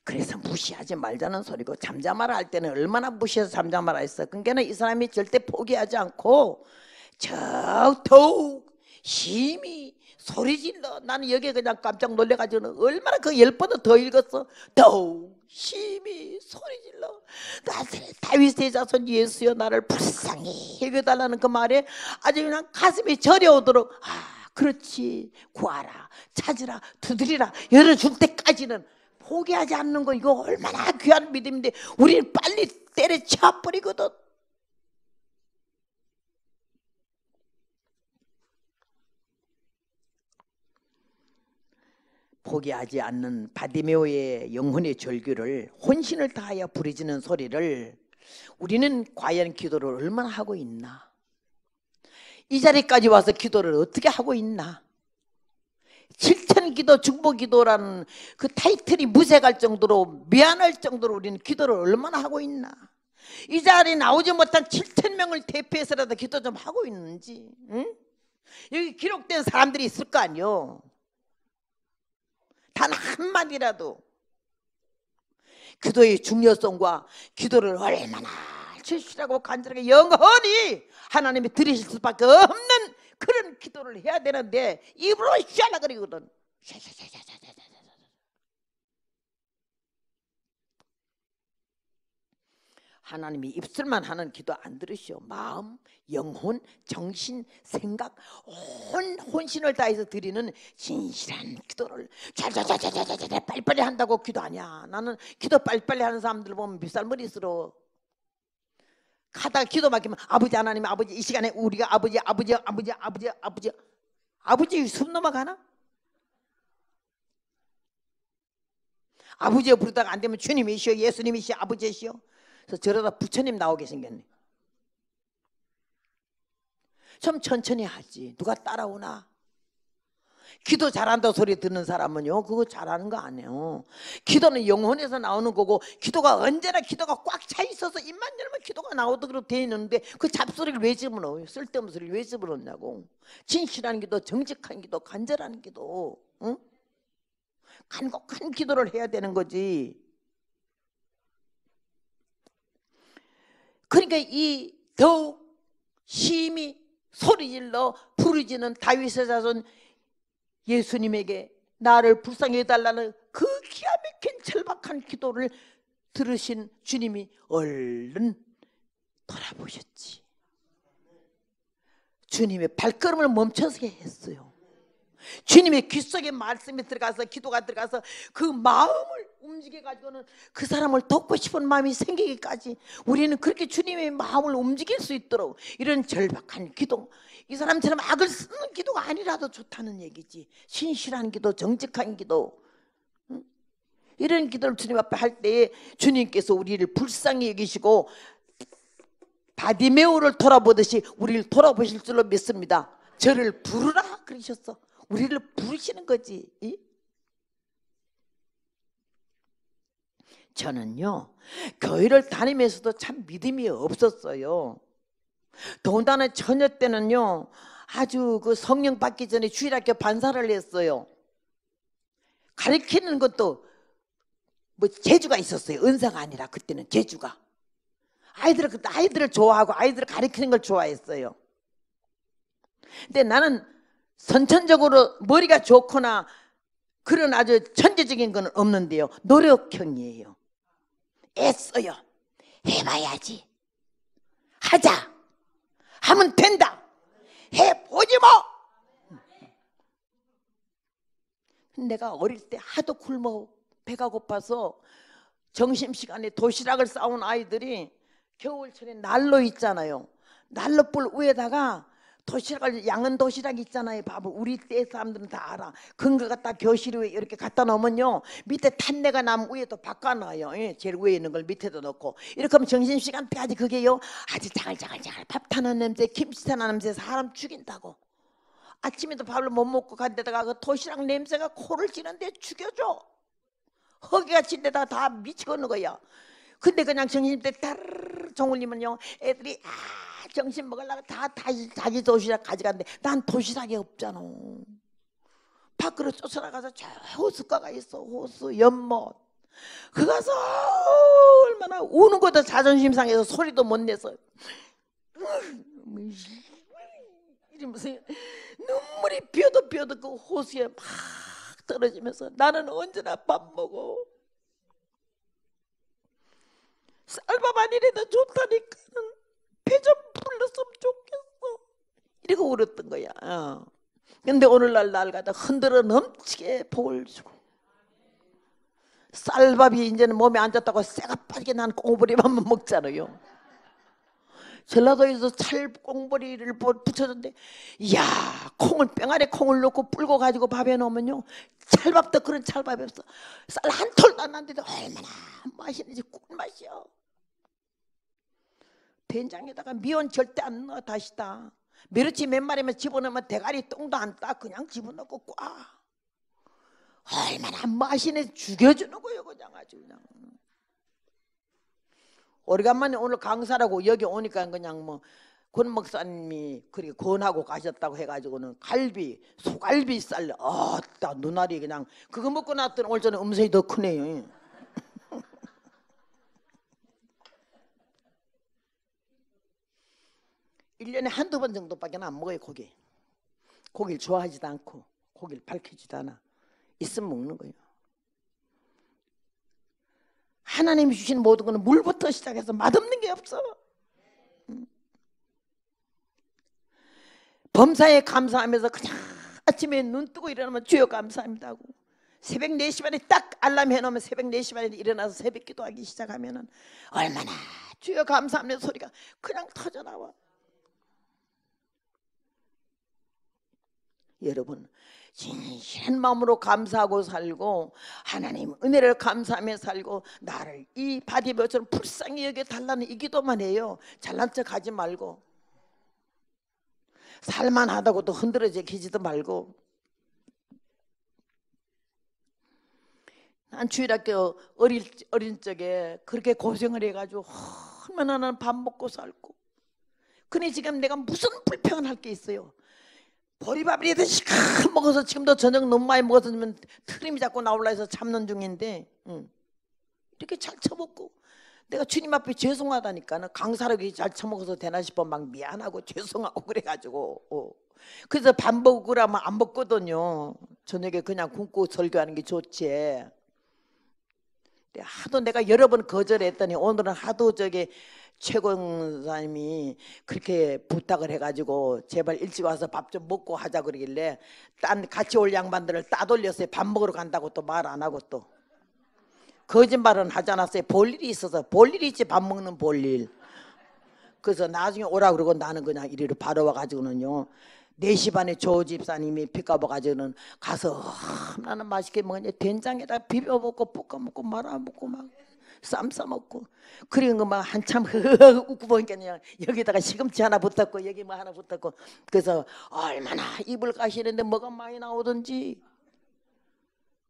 그래서 무시하지 말자는 소리고 잠잠하라 할 때는 얼마나 무시해서 잠잠하라 했어. 그러니까 이 사람이 절대 포기하지 않고 저 더욱 힘이 소리 질러. 나는 여기에 그냥 깜짝 놀래가지고 얼마나 그 열번을더 읽었어. 더욱 심히 소리 질러. 나사렛 다윗의 자손 예수여 나를 불쌍히 해겨달라는 그 말에 아주 그냥 가슴이 저려오도록 아 그렇지 구하라 찾으라 두드리라 열어줄 때까지는 포기하지 않는 거 이거 얼마나 귀한 믿음인데 우리는 빨리 때려쳐 버리거든. 포기하지 않는 바디메오의 영혼의 절규를 혼신을 다하여 부르짖는 소리를 우리는 과연 기도를 얼마나 하고 있나? 이 자리까지 와서 기도를 어떻게 하고 있나? 칠천 기도, 중보 기도라는 그 타이틀이 무색할 정도로 미안할 정도로 우리는 기도를 얼마나 하고 있나? 이 자리에 나오지 못한 7천 명을 대표해서라도 기도 좀 하고 있는지, 응? 여기 기록된 사람들이 있을 거 아니요? 단 한마디라도 기도의 중요성과 기도를 얼마나 절시라고 간절하게 영원히 하나님이 들으실 수밖에 없는 그런 기도를 해야 되는데 입으로 어라그러거든 하나님이 입술만 하는 기도 안 들으시오. 마음, 영혼, 정신, 생각 온 혼신을 다해서 드리는 진실한 기도를 잘잘잘잘잘잘 빨리빨리 한다고 기도 아니야. 나는 기도 빨리빨리 하는 사람들 보면 밉살머리 스러워. 가다가 기도 막히면 아버지 하나님 아버지 이 시간에 우리가 아버지 아버지 아버지 아버지 아버지 아버지 숨 넘어가나? 아버지여 부르다가 안 되면 주님이시여 예수님이시여 아버지시여 그래서 저러다 부처님 나오게 생겼네. 좀 천천히 하지. 누가 따라오나? 기도 잘한다 소리 듣는 사람은요, 그거 잘하는 거 아니에요. 기도는 영혼에서 나오는 거고, 기도가 언제나 기도가 꽉 차 있어서 입만 열면 기도가 나오도록 돼 있는데, 그 잡소리를 왜 집어넣어요? 쓸데없는 소리를 왜 집어넣냐고. 진실한 기도, 정직한 기도, 간절한 기도, 응? 간곡한 기도를 해야 되는 거지. 그러니까 이 더욱 심히 소리질러 부르짖는 다윗의 자손 예수님에게 나를 불쌍히 해달라는 그 기가 막힌 절박한 기도를 들으신 주님이 얼른 돌아보셨지. 주님의 발걸음을 멈춰서 게 했어요. 주님의 귀 속에 말씀이 들어가서 기도가 들어가서 그 마음을 움직여 가지고는 그 사람을 돕고 싶은 마음이 생기기까지 우리는 그렇게 주님의 마음을 움직일 수 있도록 이런 절박한 기도 이 사람처럼 악을 쓰는 기도가 아니라도 좋다는 얘기지 신실한 기도 정직한 기도 이런 기도를 주님 앞에 할 때에 주님께서 우리를 불쌍히 여기시고 바디메오를 돌아보듯이 우리를 돌아보실 줄로 믿습니다 저를 부르라 그러셨어 우리를 부르시는 거지. 이? 저는요 교회를 다니면서도 참 믿음이 없었어요. 더군다 처녀 때는요 아주 그 성령 받기 전에 주일학교 반사를 했어요. 가르치는 것도 뭐 재주가 있었어요. 은사가 아니라 그때는 재주가 아이들을 아이들을 좋아하고 아이들을 가르치는 걸 좋아했어요. 근데 나는 선천적으로 머리가 좋거나 그런 아주 천재적인 건 없는데요. 노력형이에요. 애써요. 해봐야지. 하자. 하면 된다. 해보지 뭐. 내가 어릴 때 하도 굶어 배가 고파서 점심시간에 도시락을 싸온 아이들이 겨울철에 난로 있잖아요. 난로불 위에다가 도시락을 양은 도시락 있잖아요 밥을 우리 때 사람들은 다 알아 근거 갖다 교실 위에 이렇게 갖다 놓으면요 밑에 탄내가 나면 위에도 바꿔놔요 예, 제일 위에 있는 걸 밑에도 넣고 이렇게 하면 점심시간 때까지 그게요 아주 자글자글자글 밥 타는 냄새 김치 타는 냄새 사람 죽인다고 아침에도 밥을 못 먹고 간 데다가 그 도시락 냄새가 코를 찌는데 죽여줘 허기가이데다다 미치겠는 거야 근데 그냥 점심때 따르르 종울리면요 애들이 아 정신 먹으려고 다, 다 자기 도시락 가져갔는데 난 도시락이 없잖아. 밖으로 쫓아나가서 저 호수가가 있어. 호수 연못. 그 가서 얼마나 우는 것도 자존심 상해서 소리도 못 내서 이러면서 눈물이 뼈도 뼈도 그 호수에 막 떨어지면서 나는 언제나 밥 먹어. 쌀밥 아니래도 좋다니까 집좀 불렀으면 좋겠어. 이러고 울었던 거야. 어. 근데 오늘날 날 갖다 흔들어 넘치게 복을 주고 쌀밥이 이제는 몸에 앉았다고 새가 빠지게 난꽁보리만 먹잖아요. 전라도에서 찰 꽁보리를 붙여는데야 콩을 뺑아래 콩을 넣고 불고 가지고 밥에 넣으면요 찰밥도 그런 찰밥이 없어 쌀 한 톨도 안 나는데도 얼마나 맛있는지 꿀맛이요 된장에다가 미원 절대 안 넣어 다시다 미르치 몇 마리만 집어넣으면 대가리 똥도 안 따 그냥 집어넣고 꽉 얼마나 맛있는 죽여주는 거예요 그냥 아주 그냥 오래간만에 오늘 강사라고 여기 오니까 그냥 뭐 권 목사님이 그렇게 권하고 가셨다고 해가지고는 갈비 소갈비 쌀 어따 눈알이 그냥 그거 먹고 났더니 오늘 저는 음성이 더 크네요 1년에 한두 번 정도밖에 안 먹어요 고기 고기를 좋아하지도 않고 고기를 밝히지도 않아 있으면 먹는 거예요 하나님이 주신 모든 것은 물부터 시작해서 맛없는 게 없어 음. 범사에 감사하면서 그냥 아침에 눈 뜨고 일어나면 주여 감사합니다 하고 새벽 4시 반에 딱 알람 해놓으면 새벽 4시 반에 일어나서 새벽 기도하기 시작하면 은 얼마나 주여 감사합니다 소리가 그냥 터져나와 여러분 진실한 마음으로 감사하고 살고 하나님 은혜를 감사하며 살고 나를 이 바디벼처럼 불쌍히 여겨 달라는 이 기도만 해요 잘난 척 하지 말고 살만하다고 또 흔들어져 기지도 말고 난 주일학교 어릴, 어린 적에 그렇게 고생을 해가지고 얼마나 나는 밥 먹고 살고 근데 지금 내가 무슨 불평을 할 게 있어요 보리밥이라도 시큼 먹어서 지금도 저녁 너무 많이 먹어서 트림이 자꾸 나올라 해서 참는 중인데 응. 이렇게 잘 처먹고 내가 주님 앞에 죄송하다니까 는 강사력이 잘 처먹어서 되나 싶어 막 미안하고 죄송하고 그래가지고 어. 그래서 밥 먹으라면 하안 먹거든요 저녁에 그냥 굶고 설교하는 게 좋지 하도 내가 여러 번 거절했더니 오늘은 하도 저기 최권사님이 그렇게 부탁을 해가지고 제발 일찍 와서 밥 좀 먹고 하자 그러길래 딴 같이 올 양반들을 따돌렸어요. 밥 먹으러 간다고 또 말 안 하고 또 거짓말은 하지 않았어요. 볼 일이 있어서 볼 일이 있지 밥 먹는 볼일. 그래서 나중에 오라 그러고 나는 그냥 이리로 바로 와가지고는요. 4시 반에 조 집사님이 피까봐 가지고는 가서 아, 나는 맛있게 먹었냐 된장에다 비벼 먹고 볶아 먹고 말아 먹고 막쌈 싸먹고 그리고 막 한참 흐흐흐 웃고 보니까 그냥 여기다가 시금치 하나 붙었고 여기 뭐 하나 붙었고 그래서 얼마나 입을 가시는데 뭐가 많이 나오든지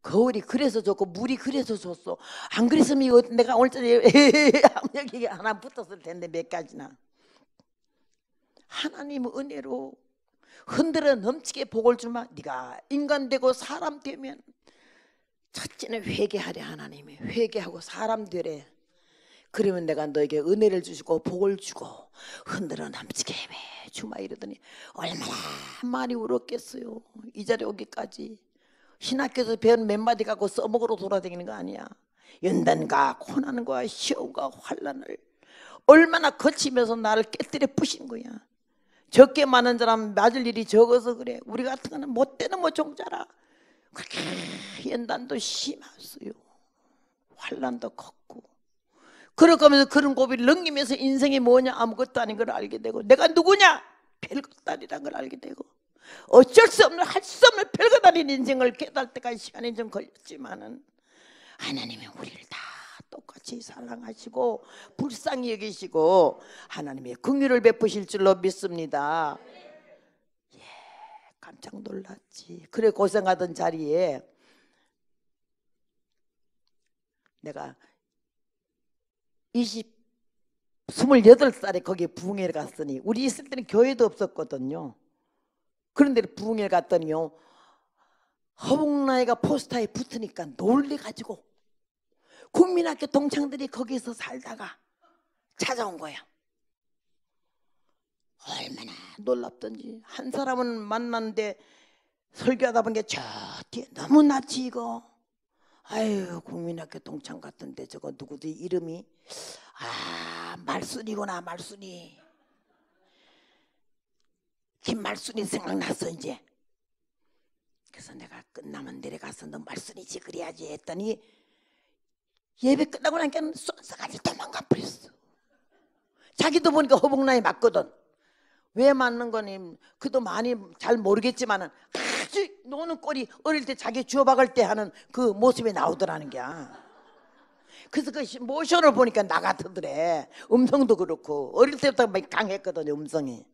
거울이 그래서 좋고 물이 그래서 좋소 안 그랬으면 이거 내가 오늘자리 여기 하나 붙었을 텐데 몇 가지나 하나님 은혜로 흔들어 넘치게 복을 주마 네가 인간 되고 사람 되면 첫째는 회개하래 하나님이 회개하고 사람 되래 그러면 내가 너에게 은혜를 주시고 복을 주고 흔들어 남치게 매 주마 이러더니 얼마나 많이 울었겠어요 이 자리 오기까지 신학교에서 배운 몇 마디 갖고 써먹으러 돌아다니는 거 아니야 연단과 고난과 시험과 환란을 얼마나 거치면서 나를 깨뜨려 부신 거야 적게 많은 사람 맞을 일이 적어서 그래 우리 같은 거는 못 되는 뭐 종자라 그렇게 연단도 심하세요. 환란도 컸고. 그러면서 그런 고비를 넘기면서 인생이 뭐냐 아무것도 아닌 걸 알게 되고 내가 누구냐 별것도 아니란 걸 알게 되고 어쩔 수 없는 할 수 없는 별것 아닌 인생을 깨달을 때까지 시간이 좀 걸렸지만은 하나님은 우리를 다 똑같이 사랑하시고 불쌍히 여기시고 하나님의 긍휼을 베푸실 줄로 믿습니다. 깜짝 놀랐지. 그래 고생하던 자리에 내가 20, 28살에 거기에 부흥회 갔으니 우리 있을 때는 교회도 없었거든요. 그런데 부흥회 갔더니요. 허봉나이가 포스터에 붙으니까 놀래가지고 국민학교 동창들이 거기서 살다가 찾아온 거예요 얼마나 놀랍던지 한 사람은 만났는데 설교하다 보니까 저 뒤에 너무 낯이고 아유 국민학교 동창 같은데 저거 누구들 이름이 아 말순이구나 말순이 김말순이 생각났어 이제 그래서 내가 끝나면 내려가서 너 말순이지 그래야지 했더니 예배 끝나고 나니까 쏜싸가지 도망가 버렸어 자기도 보니까 허벅나이 맞거든 왜 맞는 거니? 그도 많이 잘 모르겠지만은 아주 노는 꼴이 어릴 때 자기 주어박을 때 하는 그 모습이 나오더라는 게야. 그래서 그 모션을 보니까 나 같으더래. 음성도 그렇고 어릴 때부터 막 강했거든요 음성이.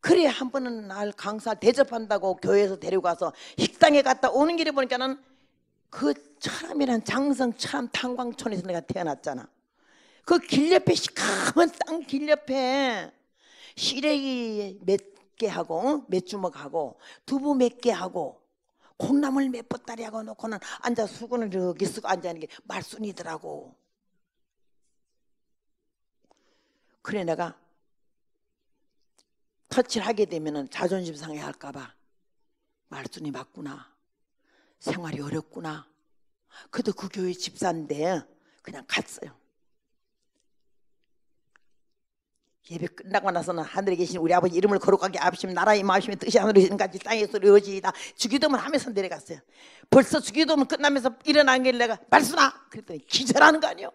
그래 한 번은 날 강사 대접한다고 교회에서 데려가서 식당에 갔다 오는 길에 보니까는 그철람이란 장성 철암 탄광촌에서 내가 태어났잖아. 그 길 옆에 시커먼 땅 길 옆에 시래기 몇 개 하고 몇 주먹하고 두부 몇 개 하고 콩나물 몇 보따리 하고 놓고는 앉아 수건을 이렇게 쓰고 앉아 있는 게 말순이더라고. 그래 내가 터치를 하게 되면 자존심 상해할까봐 말순이 맞구나. 생활이 어렵구나. 그래도 그 교회 집사인데 그냥 갔어요. 예배 끝나고 나서는 하늘에 계신 우리 아버지 이름을 거룩하게 아비심 나라의 마음심이 뜻이 하늘에 같이 땅에서 이루어지이다 주기도문 하면서 내려갔어요 벌써 주기도문 끝나면서 일어난 게 내가 말수나 그랬더니 기절하는 거 아니에요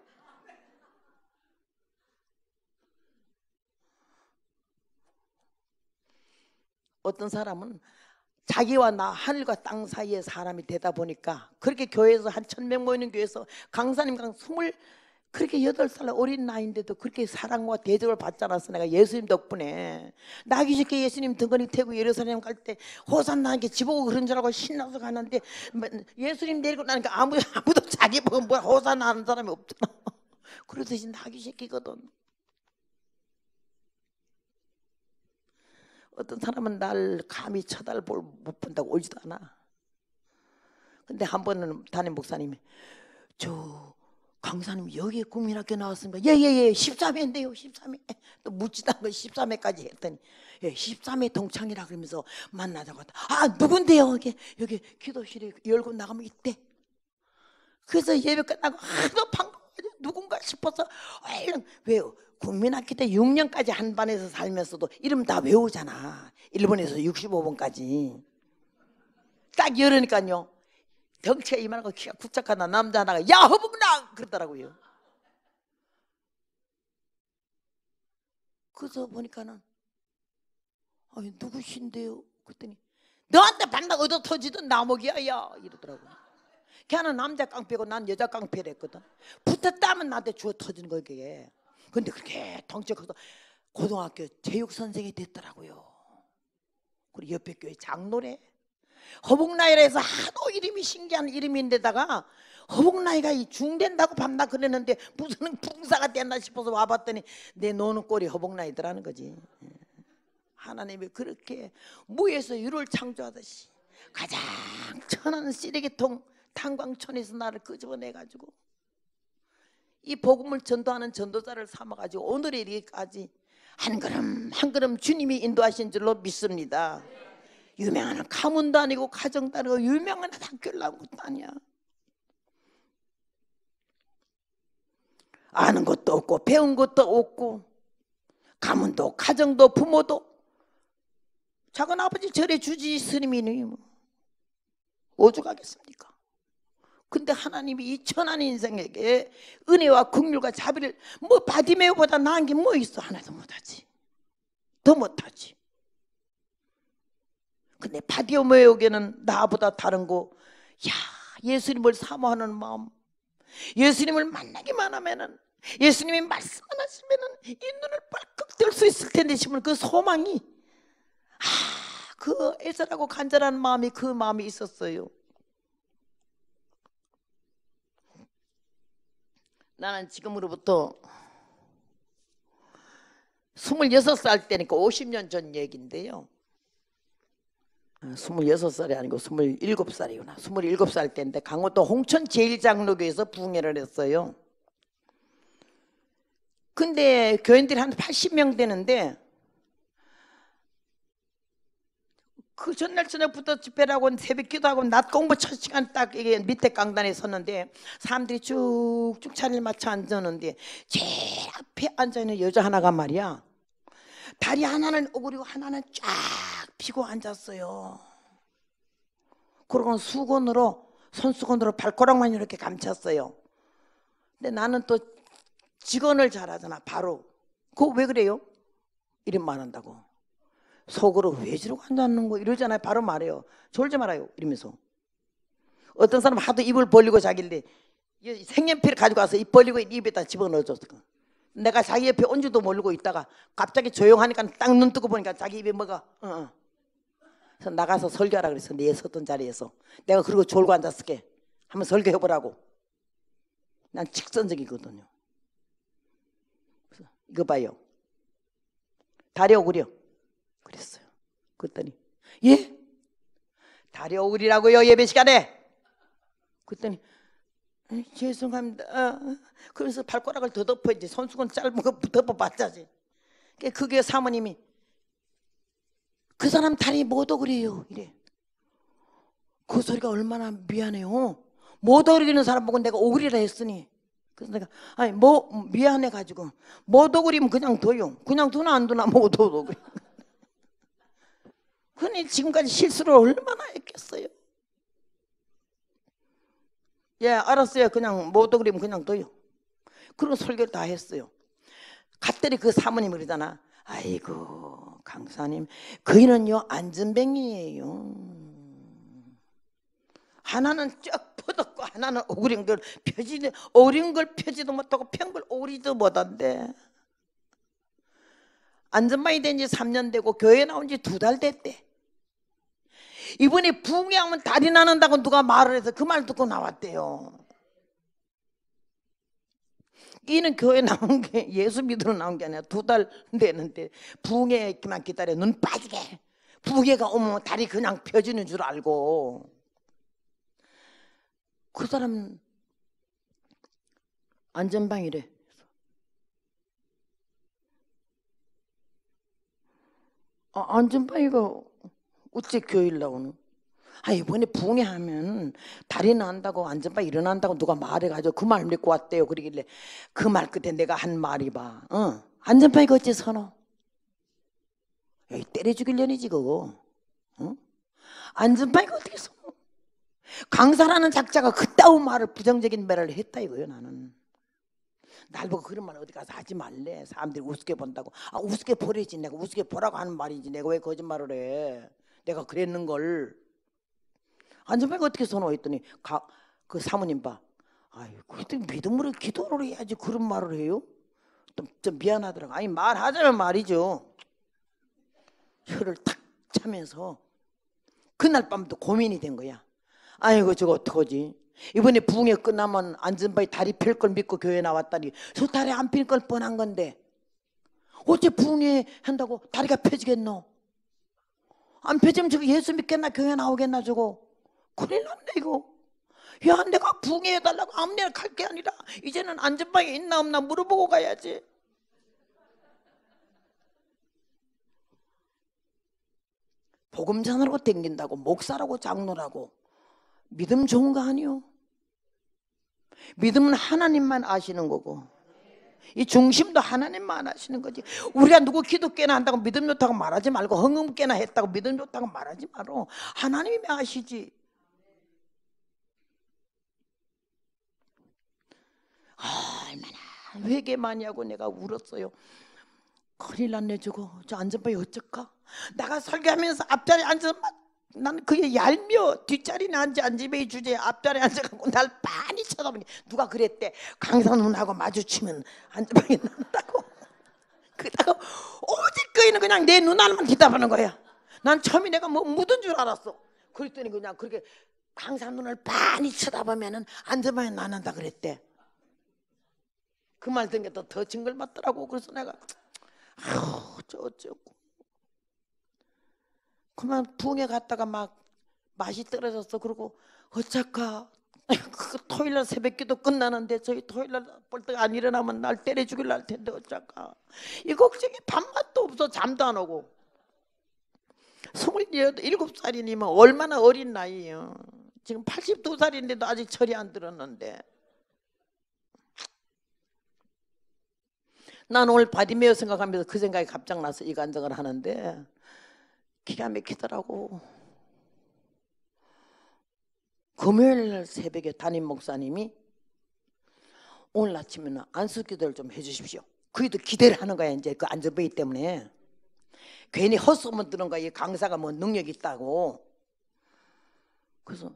어떤 사람은 자기와 나 하늘과 땅 사이의 사람이 되다 보니까 그렇게 교회에서 한 천명 모이는 교회에서 강사님 강 스물 그렇게 여덟 살 어린 나이인데도 그렇게 사랑과 대접을 받지 않았어 내가 예수님 덕분에 나기 쉽게 예수님 등거이 태고 예루살렘 갈 때 호산나에게 집오고 그런 줄 알고 신나서 갔는데 뭐, 예수님 내리고 나니까 아무, 아무도 자기 보면 뭐야 호산나 하는 사람이 없잖아 그러 듯이 나기 쉽기거든 어떤 사람은 날 감히 쳐다 볼, 못 본다고 울지도 않아 근데 한 번은 담임 목사님이 저 강사님 여기 국민학교 나왔습니다. 예예예 예, 13회인데요 예, 예, 13회 또 묻지도 않 13회까지 했더니 예, 13회 동창이라 그러면서 만나자고 아 누군데요 이게 여기 기도실에 열고 나가면 이때 그래서 예배 끝나고 하도 아, 방금 누군가 싶어서 얼른 왜요 국민학교 때 6년까지 한 반에서 살면서도 이름 다 외우잖아 1번에서 65번까지 딱 열으니까요 덩치가 이만하고 키가 굵적하나 남자 하나가 야 허브나 그랬더라고요. 그래서 보니까는 아니 누구신데요? 그랬더니 너한테 반나 얻어 터지던 나목이야 야 이러더라고. 걔는 남자 깡패고 난 여자 깡패를 했거든. 붙었다면 나한테 주어 터지는 거 그게. 근데 그렇게 덩치가서 고등학교 체육 선생이 됐더라고요. 그리고 옆에 교회 장로래. 허복나이라에서 하도 이름이 신기한 이름인데다가 허복나이가 이 중된다고 밤낮 그랬는데 무슨 풍사가 됐나 싶어서 와봤더니 내 노는 꼴이 허복나이더라는 거지 하나님이 그렇게 무에서 유를 창조하듯이 가장 천한 쓰레기통 탄광촌에서 나를 끄집어내가지고 이 복음을 전도하는 전도자를 삼아가지고 오늘의 일까지 한 걸음 한 걸음 주님이 인도하신 줄로 믿습니다 유명한 가문도 아니고 가정도 아니고 유명한 학교를 나온 것도 아니야. 아는 것도 없고 배운 것도 없고 가문도 가정도 부모도 작은 아버지 절에 주지 스님이니 뭐 오죽하겠습니까? 근데 하나님이 이 천한 인생에게 은혜와 긍휼과 자비를 뭐 바디메오보다 나은 게 뭐 있어 하나도 못하지 더 못하지 근데 바디오메에게는 나보다 다른 거, 야 예수님을 사모하는 마음, 예수님을 만나기만 하면은 예수님이 말씀 만 하시면은 이 눈을 발칵 뜰수 있을 텐데 싶은 그 소망이 아그 애절하고 간절한 마음이 그 마음이 있었어요. 나는 지금으로부터 26살 때니까 50년 전 얘기인데요. 2 6 살이 아니고 2 7 살이구나 2 7살 때인데 강원도 홍천 제일장로교에서 부흥회를 했어요 근데 교인들이 한 80명 되는데 그 전날 저녁부터 집회라고 새벽 기도하고 낮 공부 첫 시간 딱 이게 밑에 강단에 섰는데 사람들이 쭉쭉 차를 맞춰 앉았는데 제일 앞에 앉아있는 여자 하나가 말이야 다리 하나는 오그리고 하나는 쫙 피고 앉았어요. 그러고 수건으로 손수건으로 발가락만 이렇게 감췄어요. 근데 나는 또 직원을 잘하잖아. 바로 그거 왜 그래요? 이름 말한다고. 속으로 왜 저러고 앉았는 거 이러잖아요. 바로 말해요. 졸지 말아요. 이러면서. 어떤 사람 하도 입을 벌리고 자길래 생연필 가지고 와서 입 벌리고 입에다 집어넣어줬어. 내가 자기 옆에 온줄도 모르고 있다가 갑자기 조용하니까 딱 눈 뜨고 보니까 자기 입에 뭐가 어, 어. 그래서 나가서 설교하라 그랬어. 네 섰던 자리에서. 내가 그리고 졸고 앉았을게. 한번 설교해보라고. 난 직선적이거든요. 그래서 이거 봐요. 다리 오그려 그랬어요. 그랬더니, 예? 다리 오그리라고요 예배 시간에? 그랬더니, 죄송합니다. 어, 어. 그러면서 발가락을 더덮어 이제 손수건 짧은 거 덮어봤자지. 그게 사모님이 그 사람 다리 뭐도 그래요. 이래. 그 소리가 얼마나 미안해요. 뭐도 그리는 사람 보고 내가 오그리라 했으니. 그래서 내가 아니 뭐 미안해 가지고 뭐도 그리면 그냥 둬요. 그냥 두나 안 두나 뭐도 그리. 그니 지금까지 실수를 얼마나 했겠어요. 예, 알았어요. 그냥 뭐도 그리면 그냥 둬요. 그런 설교를 다 했어요. 갔더니 그 사모님 그러잖아. 아이고 강사님 그이는요 안전뱅이에요. 하나는 쫙 뻗었고 하나는 오그린 걸 펴지 오린 걸 펴지도 못하고 편 걸 오리도 못한데 안전망이된 지 3년 되고 교회 나온 지 두 달 됐대. 이번에 붕이 하면 다리 나는다고 누가 말을 해서 그 말 듣고 나왔대요. 이는 교회 나온 게 예수 믿으러 나온 게 아니라 두달 됐는데 부 붕에만 기다려 눈 빠지게 부개가 오면 다리 그냥 펴지는 줄 알고 그 사람 안전방이래 아, 안전방이가 어째 교회를 나오는 아 이번에 붕흥 하면 달이 난다고 안전바 일어난다고 누가 말해가지고 그 말 믿고 왔대요 그러길래 그 말 끝에 내가 한 말이 봐 응. 어, 안전바 이거 어째 선호 여기 때려 죽일년이지 그거 응? 어? 안전바 이거 어떻게 선호 강사라는 작자가 그따운 말을 부정적인 말을 했다 이거요 나는 날 보고 그런 말 어디 가서 하지 말래 사람들이 우습게 본다고 아 우습게 보래지 내가 우습게 보라고 하는 말이지 내가 왜 거짓말을 해 내가 그랬는걸 안전벨가 어떻게 선호 했더니 가, 그 사모님 봐. 아이고 믿음으로 기도를 해야지 그런 말을 해요. 좀, 좀 미안하더라고. 아니 말하자면 말이죠. 혀를 탁 차면서 그날 밤도 고민이 된 거야. 아이고 저거 어떡하지? 이번에 부흥회 끝나면 안전바에 다리 펼 걸 믿고 교회 나왔다니 저 다리 안펼 걸 뻔한 건데 어째 부흥회 한다고 다리가 펴지겠노? 안 펴지면 저거 예수 믿겠나 교회 나오겠나 저거 큰일 났네 이거 야 내가 붕해해달라고 아무 데나 갈 게 아니라 이제는 안전방에 있나 없나 물어보고 가야지 복음전으로 댕긴다고 목사라고 장로라고 믿음 좋은 거 아니요 믿음은 하나님만 아시는 거고 이 중심도 하나님만 아시는 거지 우리가 누구 기도깨나 한다고 믿음 좋다고 말하지 말고 흥금 깨나 했다고 믿음 좋다고 말하지 말어 하나님이 아시지 얼마나 회개 많이 하고 내가 울었어요. 큰일 났네 저거. 저 안전바에 어쩔까? 내가 설교하면서 앞자리에 앉아서 난 그게 얄미워 뒷자리는 앉지 안지집이 주제에 앞자리에 앉아갖고 날 많이 쳐다보니 누가 그랬대 강산훈하고 마주치면 안전방에 난다고 그러다가 오직 그이는 그냥 내 눈알만 기다보는 거야 난 처음에 내가 뭐 묻은 줄 알았어 그랬더니 그냥 그렇게 강산훈을 많이 쳐다보면 은안전바에 나는다 그랬대 그말 듣니까 더 징글맞더라고. 그래서 내가 아우 저 어쩌고. 그만 부흥에 갔다가 막 맛이 떨어졌어. 그리고 어차까 그 토요일 날 새벽기도 끝나는데 저희 토요일 날 벌떡 안 일어나면 날 때려 죽일 날 텐데 어쩌까 이 걱정이 밥맛도 없어 잠도 안 오고 2 7 살이니면 얼마나 어린 나이예요 지금 82살인데도 아직 철이 안 들었는데 난 오늘 바디메어 생각하면서 그 생각이 갑작 나서 이간증을 하는데 기가 막히더라고. 금요일 새벽에 담임 목사님이 오늘 아침에는 안수 기도를 좀 해주십시오. 그래도 기대를 하는 거야 이제 그 안전베이 때문에 괜히 헛소문 드는 거야 이 강사가 뭐 능력 있다고. 그래서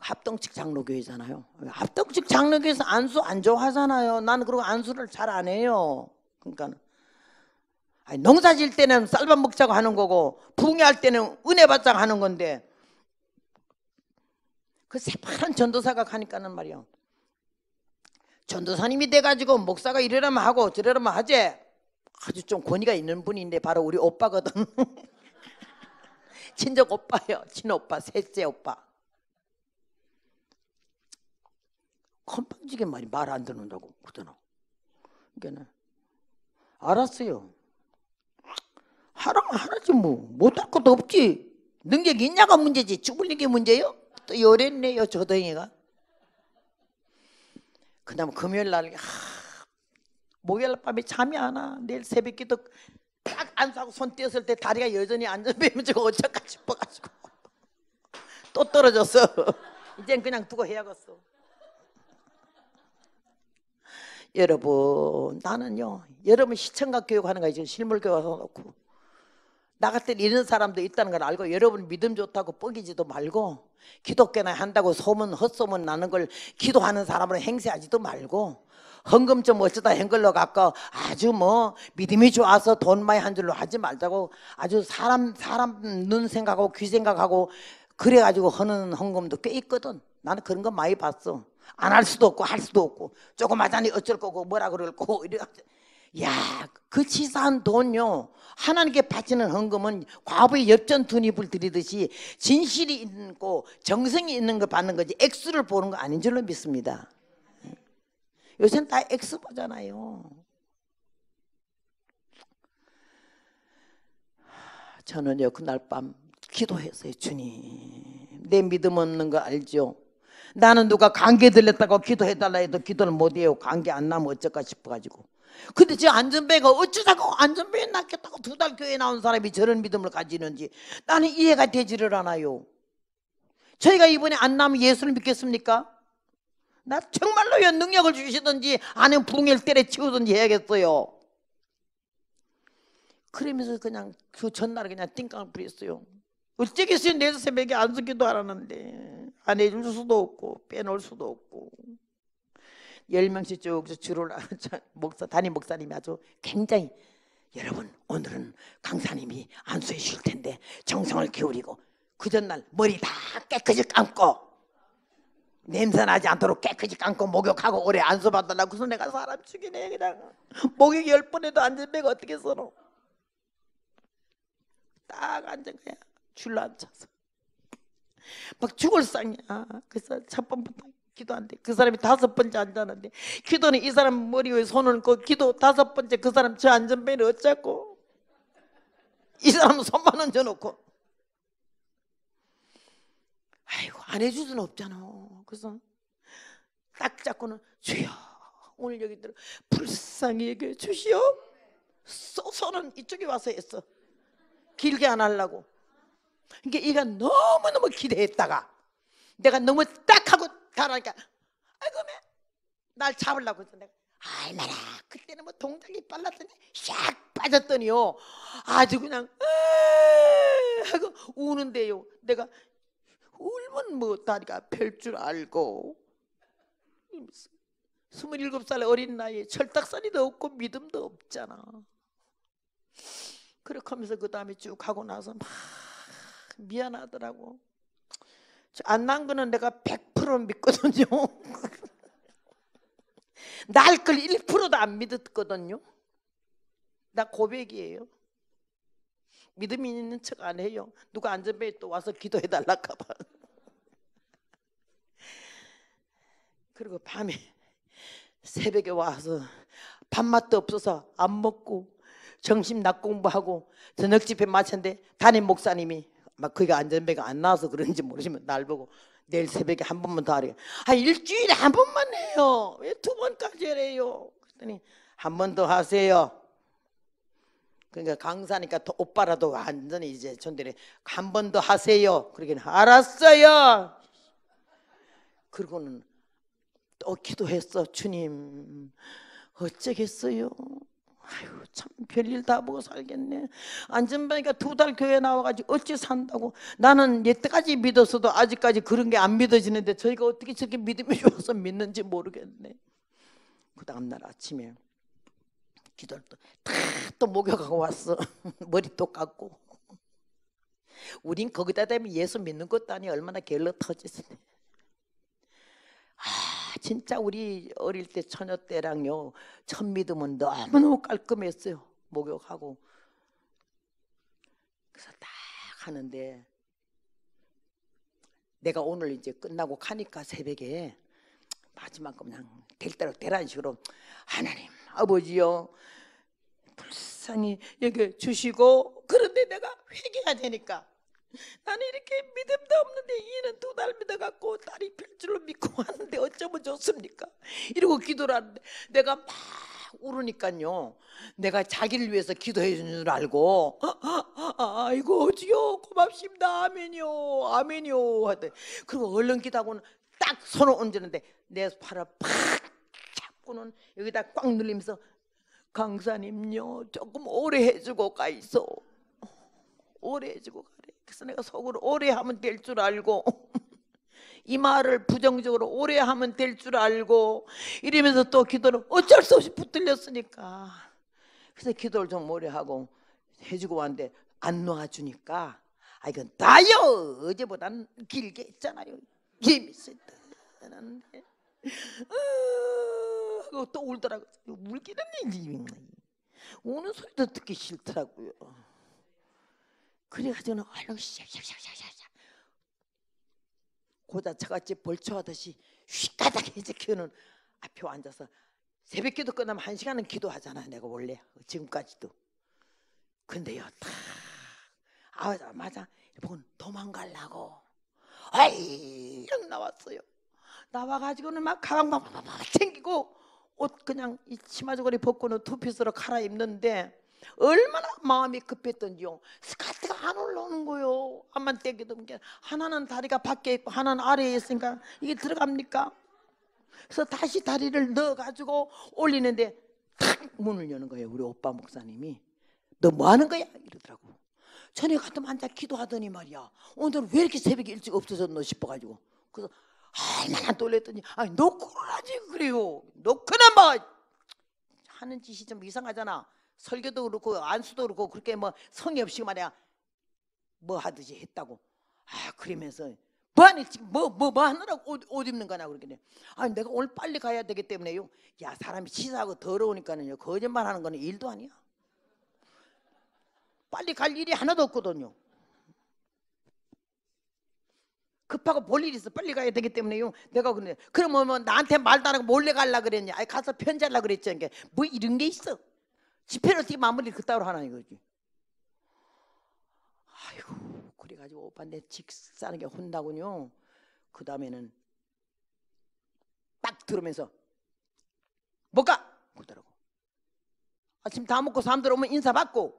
합동식 장로교회잖아요. 합동식 장로교회에서 안수 안 좋아하잖아요. 나는 그리고 안수를 잘 안 해요. 그러니까 농사 질 때는 쌀밥 먹자고 하는 거고 붕괴할 때는 은혜 받자고 하는 건데 그 새파란 전도사가 가니까는 말이요 전도사님이 돼가지고 목사가 이러라면 하고 저러라면 하지. 아주 좀 권위가 있는 분인데 바로 우리 오빠거든. 친척 오빠요. 친오빠, 셋째 오빠. 건방지게 말이 말 안 듣는다고 그러더라. 그러니까 알았어요. 하라면 하라지 뭐 못할 것도 없지. 능력이 있냐가 문제지 죽을 게 문제요? 또 요랬네요 저덩이가. 그 다음 금요일 날 하, 목요일 밤에 잠이 안 와. 내일 새벽 기도 딱 안사고 손 떼었을 때 다리가 여전히 안전배면 저거 어쩔까 싶어가지고 또 떨어졌어. 이젠 그냥 두고 해야겠어. 여러분 나는요 여러분 시청각 교육하는 거 이제 실물 교육하고 나 같은 이런 사람도 있다는 걸 알고 여러분 믿음 좋다고 뻐기지도 말고 기독교나 한다고 소문 헛소문 나는 걸 기도하는 사람으로 행세하지도 말고 헌금 좀 어쩌다 행글러 갖고 아주 뭐 믿음이 좋아서 돈 많이 한 줄로 하지 말자고 아주 사람 사람 눈 생각하고 귀 생각하고 그래가지고 허는 헌금도 꽤 있거든 나는 그런 거 많이 봤어 안할 수도 없고 할 수도 없고 조금 하자니 어쩔 거고 뭐라 그럴 거고 이래 야그 치사한 돈요 하나님께 바치는 헌금은 과부의 엽전 두입을 들이듯이 진실이 있고 정성이 있는 걸 받는 거지 액수를 보는 거 아닌 줄로 믿습니다 요새는 다 액수 보잖아요 저는요 그날 밤 기도했어요 주님 내 믿음 없는 거 알죠 나는 누가 감기 들렸다고 기도해달라 해도 기도를 못해요. 감기 안 나면 어쩔까 싶어가지고. 근데 저 안전배가 어쩌자고 안전배에 낫겠다고 두 달 교회 나온 사람이 저런 믿음을 가지는지 나는 이해가 되지를 않아요. 저희가 이번에 안 나면 예수를 믿겠습니까? 나 정말로 연 능력을 주시든지 아 안에 붕을 때려치우든지 해야겠어요. 그러면서 그냥 그 전날에 그냥 띵깡 을 부렸어요. 어떻겠어요? 내일 새벽에 안수기도 하라는데 안 해줄 수도 없고 빼놓을 수도 없고 열 명씩 쭉 줄을 목사 단임 목사님이 아주 굉장히 여러분 오늘은 강사님이 안수해 주실 텐데 정성을 기울이고 그 전날 머리 다 깨끗이 감고 냄새 나지 않도록 깨끗이 감고 목욕하고 오래 안수 받으려고 그래서 내가 사람 죽이네 그냥 목욕 열 번 해도 안전배가 어떻게 서로 딱 앉은 거야 줄로앉아서 막 죽을 상이야. 그래서 첫 번부터 기도 안 돼. 그 사람이 다섯 번째 앉았는데 기도는 이 사람 머리 위에 손을 얹고 기도 다섯 번째 그 사람 저 안전벨을 어쩌고 이 사람 손만 얹어놓고 아이고 안 해줄 수는 없잖아. 그래서 딱 잡고는 주여 오늘 여기 들어 불쌍히 얘기해 주시오. 소소는 이쪽에 와서 했어. 길게 안 하려고. 그러니까 얘가 너무너무 기대했다가 내가 너무 딱 하고 가라니까 아이고 매. 날 잡으려고 했어 내가 얼마라 그때는 뭐 동작이 빨랐더니 샥 빠졌더니요 아주 그냥 하고 우는데요 내가 울면 뭐 다리가 별 줄 알고 스물일곱 살 어린 나이에 철딱선이도 없고 믿음도 없잖아 그렇게 하면서 그 다음에 쭉 하고 나서 막 미안하더라고. 안 난거는 내가 100% 믿거든요. 날걸 1%도 안 믿었거든요. 나 고백이에요. 믿음이 있는 척 안 해요. 누가 안전벨 또 와서 기도해 달라까 봐. 그리고 밤에 새벽에 와서 밥맛도 없어서 안 먹고 정심 낮 공부하고 저녁 집에 마쳤는데 담임 목사님이 막 그게 안전벨가 안 나와서 그런지 모르지만날 보고 내일 새벽에 한 번만 더 하래. 아 일주일에 한 번만 해요. 왜 두 번까지 해요? 그랬더니 한 번 더 하세요. 그러니까 강사니까 또 오빠라도 완전히 이제 전들이 한 번 더 하세요. 그러긴 알았어요. 그리고는 또 기도했어 주님 어쩌겠어요. 아유 참 별일 다 보고 살겠네. 안전병이니까 두 달 교회 나와가지고 어찌 산다고. 나는 여태까지 믿었어도 아직까지 그런 게 안 믿어지는데 저희가 어떻게 저렇게 믿음이 좋아서 믿는지 모르겠네. 그 다음날 아침에 기도를 또다또 목욕하고 왔어. 머리도 깎고. 우린 거기다 대면 예수 믿는 것도 아니 얼마나 게을러 터지세요. 진짜 우리 어릴 때 처녀 때랑요 첫 믿음은 너무너무 깔끔했어요 목욕하고 그래서 딱 하는데 내가 오늘 이제 끝나고 가니까 새벽에 마지막 그냥 될 대로 되라 식으로 하나님 아버지요 불쌍히 여기 주시고 그런데 내가 회개가 되니까 나는 이렇게 믿음도 없는데 이는 두 달 믿어갖고 딸이 별 줄로 믿고 왔는데 어쩌면 좋습니까? 이러고 기도를 하는데 내가 막 울으니까요. 내가 자기를 위해서 기도해 주는 줄 알고 어, 어, 어, 아이고 주여 고맙습니다 아멘요 아멘요 하더니 그리고 얼른 기도하고는 딱 손을 얹는데 었내 팔을 팍 잡고는 여기다 꽉 눌리면서 강사님요 조금 오래 해주고 가있어 오래 해주고 가 그래서 내가 속으로 오래 하면 될 줄 알고 이 말을 부정적으로 오래 하면 될 줄 알고 이러면서 또 기도를 어쩔 수 없이 붙들렸으니까 그래서 기도를 좀 오래 하고 해주고 왔는데 안 놓아주니까 아 이건 다요 어제보다는 길게 있잖아요 재밌었다 는데 하고 또 울더라고 울기는 얘이 우는 소리도 듣기 싫더라고요 그래가지고는 얼른 샥샥샥샥샥 고자차같이 벌초하듯이 휘까닥 해제키는 앞에 앉아서 새벽 기도 끝나면 한 시간은 기도하잖아 내가 원래 지금까지도 근데요 딱 아맞아 맞아 이분 도망갈라고 이른 나왔어요 나와가지고는 막 가방 막 챙기고 옷 그냥 이 치마저고리 벗고는 투피스로 갈아입는데 얼마나 마음이 급했던지요. 스카트가 안 올라오는 거요. 한만 떼기도 이게 하나는 다리가 밖에 있고 하나는 아래에 있으니까 이게 들어갑니까? 그래서 다시 다리를 넣어가지고 올리는데 탁 문을 여는 거예요. 우리 오빠 목사님이 너 뭐 하는 거야? 이러더라고. 저녁에 갔다 앉아 기도하더니 말이야. 오늘 왜 이렇게 새벽에 일찍 없어졌노 싶어가지고. 그래서 얼마나 놀랬더니 아니 놓고 하지 그래요. 놓고나 뭐 하는 짓이 좀 이상하잖아. 설교도 그렇고 안수도 그렇고 그렇게 뭐 성의 없이 말이야 뭐 하듯이 했다고 아 그러면서 뭐하니 뭐뭐뭐 뭐, 뭐 하느라고 옷, 옷 입는 거나 그러겠네 아 내가 오늘 빨리 가야 되기 때문에요 야 사람이 치사하고 더러우니까는요 거짓말 하는 거는 일도 아니야 빨리 갈 일이 하나도 없거든요 급하고 볼 일이 있어 빨리 가야 되기 때문에요 내가 그래 그럼면뭐 나한테 말도 안 하고 몰래 갈라 그랬냐 아니 가서 편지하려 그랬지 이게 뭐 이런 게 있어 집회를 어떻게 마무리를 그따위로 하나 이거지. 아이고 그래가지고 오빠 내 직사는 게혼다군요그 다음에는 딱 들으면서 못 가! 그러더라고. 아침 다 먹고 사람들 오면 인사받고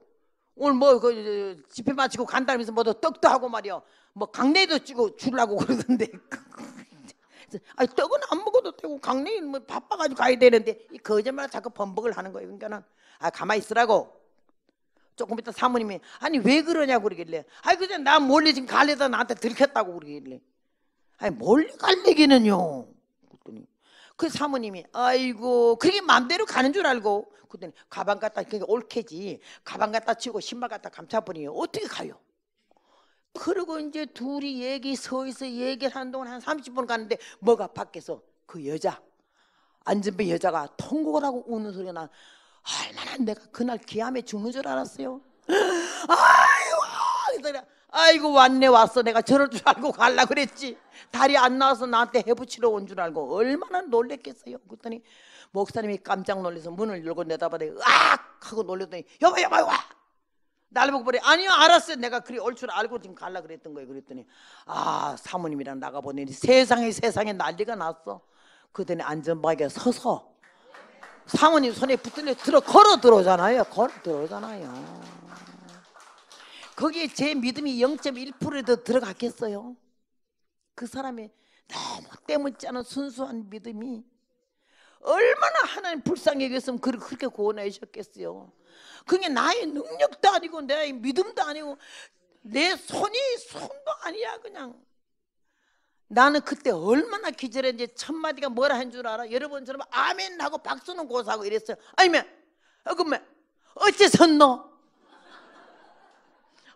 오늘 뭐그 집회 마치고 간다면서 뭐또 떡도 하고 말이야. 뭐 강내도 찍고 주려고 그러던데. 아니 떡은 안 먹어도 되고 강릉이 뭐 바빠가지고 가야 되는데 이 거짓말 자꾸 번복을 하는 거예요. 그러니까는 아 가만히 있으라고. 조금 있다 사모님이 아니 왜 그러냐고 그러길래 아니 그제 나 몰래 지금 갈래다 나한테 들켰다고 그러길래 아니 몰래 갈 얘기는요. 그랬더니 그 사모님이 아이고 그게 맘대로 가는 줄 알고 그랬더니 가방 갖다 그게 옳게지 가방 갖다 치고 신발 갖다 감춰버리니 어떻게 가요? 그러고 이제 둘이 얘기 서있어 얘기를 한 동안 한 30분 갔는데 뭐가 밖에서 그 여자 안전배 여자가 통곡을 하고 우는 소리가 나 얼마나 내가 그날 기암에 죽는 줄 알았어요 아이고 아이고 왔네 왔어 내가 저럴 줄 알고 갈라 그랬지 다리 안 나와서 나한테 해부치러 온 줄 알고 얼마나 놀랬겠어요 그랬더니 목사님이 깜짝 놀라서 문을 열고 내다봐더니 으악 하고 놀랬더니 여보 여보 와 날보고 그래 아니요 알았어요 내가 그리 올 줄 알고 지금 갈라 그랬던 거예요 그랬더니 아 사모님이랑 나가보니 세상에 세상에 난리가 났어 그더니 안전바게 서서 사모님 손에 붙은데 들어 걸어 들어오잖아요 걸어 들어오잖아요 거기에 제 믿음이 0.1%도 들어갔겠어요 그 사람이 너무 때묻지 않은 순수한 믿음이 얼마나 하나님 불쌍히 여겼으면 그렇게 구원해주셨겠어요 그게 나의 능력도 아니고 내 믿음도 아니고 내 손이 손도 아니야 그냥 나는 그때 얼마나 기절했는지 첫 마디가 뭐라 한 줄 알아? 여러분처럼 아멘 하고 박수는 고사하고 이랬어요 아니면 어, 그러면 어째선노?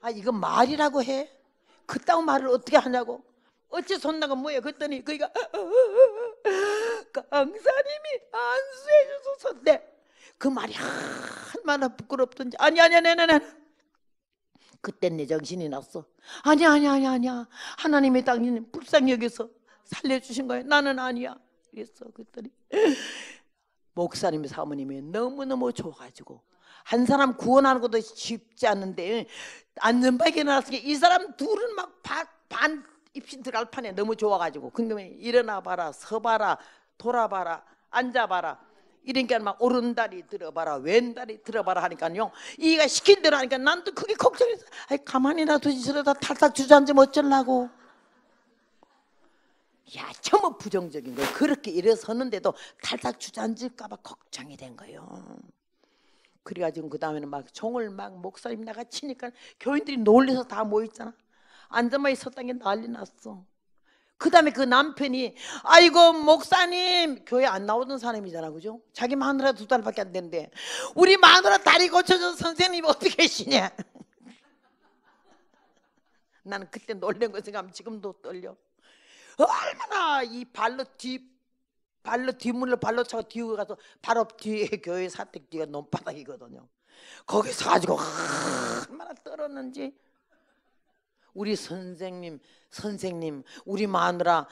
아 이거 말이라고 해? 그따구 말을 어떻게 하냐고 어째선나가 뭐야 그랬더니 그이가 강사님이 안수해 주소서 네. 그 말이 얼마나 부끄럽던지 아니 아니 아니 아니 아니 아니. 그때내 정신이 났어 아니 아니 아니 아니야 하나님의 당신 불쌍히 여기서 살려주신 거야 나는 아니야 그랬어 그랬더니 목사님 사모님이 너무너무 좋아가지고 한 사람 구원하는 것도 쉽지 않은데 안전박에 나왔으니 이 사람 둘은 막 반 입신 들어갈 판에 너무 좋아가지고 근데 일어나 봐라 서 봐라 돌아봐라 앉아 봐라 이러니까 막 오른다리 들어봐라 왼다리 들어봐라 하니까요 이가 시킨 대로 하니까 난 또 그게 걱정이 아이 가만히 놔두지 저러다 탈탈 주저앉으면 어쩌려고 야 전부 부정적인 거예요 그렇게 일어서는데도 탈탈 주저앉을까 봐 걱정이 된 거예요 그래가지고 그 다음에는 막 종을 막 목사님 나가 치니까 교인들이 놀래서 다 모였잖아 앉아만 있었던 게 난리 났어 그 다음에 그 남편이 아이고 목사님 교회 안 나오던 사람이잖아 그죠? 자기 마누라 두 달밖에 안 되는데 우리 마누라 다리 고쳐서 선생님 어떻게 계시냐 나는 그때 놀란 거 생각하면 지금도 떨려 얼마나 이 발로 뒤 발로 뒷문을 발로 차고 뒤로 가서 바로 뒤에 교회 사택 뒤가 논바닥이거든요 거기서 가지고 얼마나 떨었는지 우리 선생님 선생님 우리 마누라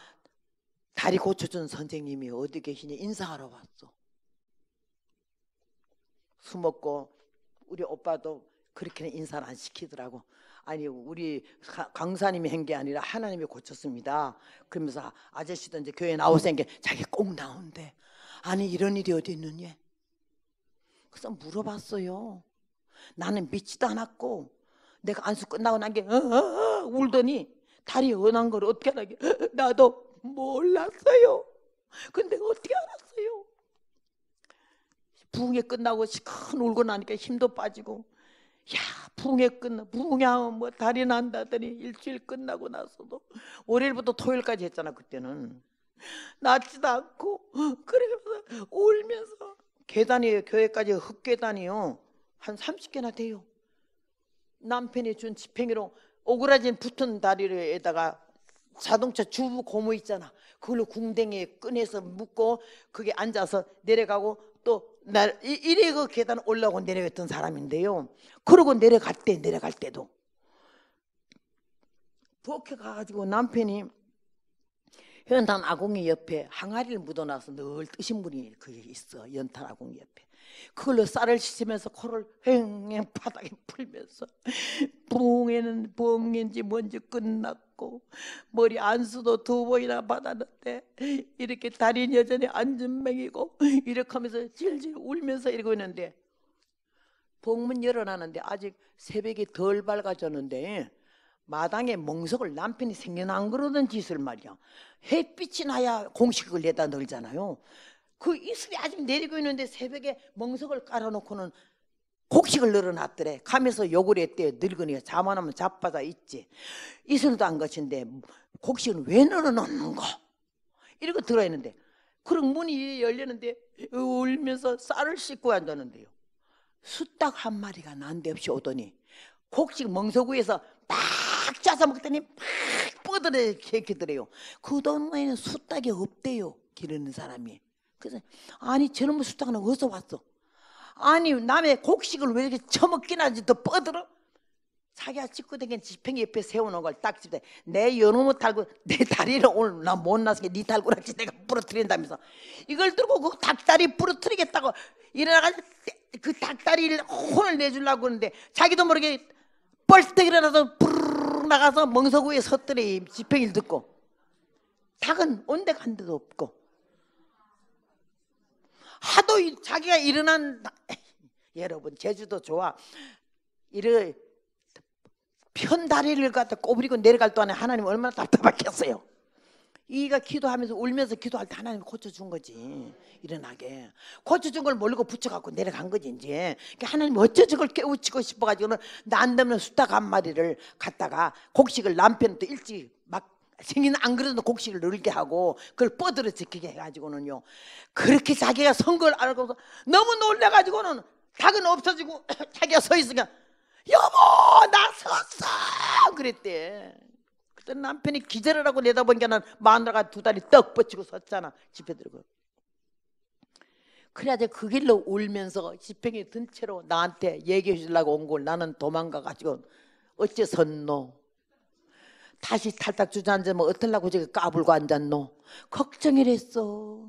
다리 고쳐준 선생님이 어디 계시니 인사하러 왔어. 숨었고 우리 오빠도 그렇게는 인사를 안 시키더라고. 아니 우리 강사님이 한 게 아니라 하나님이 고쳤습니다. 그러면서 아저씨도 이제 교회 나오생게 자기 꼭 나온대. 아니 이런 일이 어디 있느냐? 그래서 물어봤어요. 나는 믿지도 않았고 내가 안수 끝나고 난게 어, 어, 어, 울더니 다리 은한 걸 어떻게 알게 나도 몰랐어요. 근데 어떻게 알았어요? 부흥회 끝나고 시큰 울고 나니까 힘도 빠지고 야 부흥회 끝나 부흥회하면 뭐 다리 난다더니 일주일 끝나고 나서도 월요일부터 토요일까지 했잖아 그때는 낫지도 않고 그래서 울면서 계단이 에요 교회까지 흙계단이요 한 30개나 돼요 남편이 준집행이로 오그라진 붙은 다리에다가 자동차 주부 고무 있잖아. 그걸로 궁뎅이에 꺼내서 묶고 그게 앉아서 내려가고 또 날, 이래 그 계단 올라오고 내려갔던 사람인데요. 그러고 내려갈 때, 내려갈 때도. 부엌에 가가지고 남편이 현탄 아궁이 옆에 항아리를 묻어놔서 늘 뜨신 분이 그게 있어. 연탄 아궁이 옆에. 그걸로 쌀을 씻으면서 코를 횡행 바닥에 풀면서 부에는부인지 뭔지 끝났고 머리 안수도 두 번이나 받았는데 이렇게 다리 여전히 안전맹이고 이렇게 하면서 질질 울면서 이러고 있는데 복문 열어놨는데 아직 새벽이 덜 밝아졌는데 마당에 멍석을 남편이 생겨난 그러던 짓을 말이야. 햇빛이 나야 공식을 내다 넣잖아요. 그 이슬이 아직 내리고 있는데 새벽에 멍석을 깔아놓고는 곡식을 늘어놨더래 가면서 욕을 했대 늙은이가 자만하면 자빠져 있지 이슬도 안것인데 곡식은 왜 늘어놓는가 이러고 들어있는데 그런 문이 열리는데 울면서 쌀을 씻고 앉았는데요 수탉 한 마리가 난데없이 오더니 곡식 멍석 위에서 막 짜서 먹더니 막 뻗어내 개키더래요 그 동네에는 수탉이 없대요 기르는 사람이 그래서 아니 저놈의 숫자가 어디서 왔어? 아니 남의 곡식을 왜 이렇게 처먹기나 더 뻗으러? 자기가 찍고 댕긴 지팡이 옆에 세워놓은 걸 딱 집대 내 여놈의 달고 내 다리를 오늘 나 못나서게 네 달고락지 내가 부러뜨린다면서 이걸 들고 그 닭다리 부러뜨리겠다고 일어나가지고 그 닭다리를 혼을 내주려고 하는데 자기도 모르게 벌떡 일어나서 부르르 나가서 멍석위에 섰더니 지팡이를 듣고 닭은 온데간 데도 없고 하도 자기가 일어난 여러분 제주도 좋아 이래 편다리를 갖다 꼬부리고 내려갈 동안에 하나님 얼마나 답답했겠어요 이가 기도하면서 울면서 기도할 때 하나님이 고쳐준 거지 일어나게 고쳐준 걸 모르고 붙여갖고 내려간 거지 이제 그러니까 하나님 어쩌지 그걸 깨우치고 싶어가지고는 난데없는 수탉 한 마리를 갖다가 곡식을 남편도 일찍 생긴 안 그래도 곡식을 늘게 하고 그걸 뻗으러 지키게 해가지고는요 그렇게 자기가 선거를 알고서 너무 놀래가지고는 닭은 없어지고 자기가 서 있으니까 여보 나 섰어 그랬대 그때 남편이 기절을 하고 내다보니까 는 마누라가 두 다리 떡 뻗치고 섰잖아 집에 들고 그래야지 그 길로 울면서 집행이든 채로 나한테 얘기해 주려고 온 걸 나는 도망가가지고 어째 섰노 다시 탈딱 주저앉으면 어떨라고 저기 까불고 앉았노? 걱정이랬어.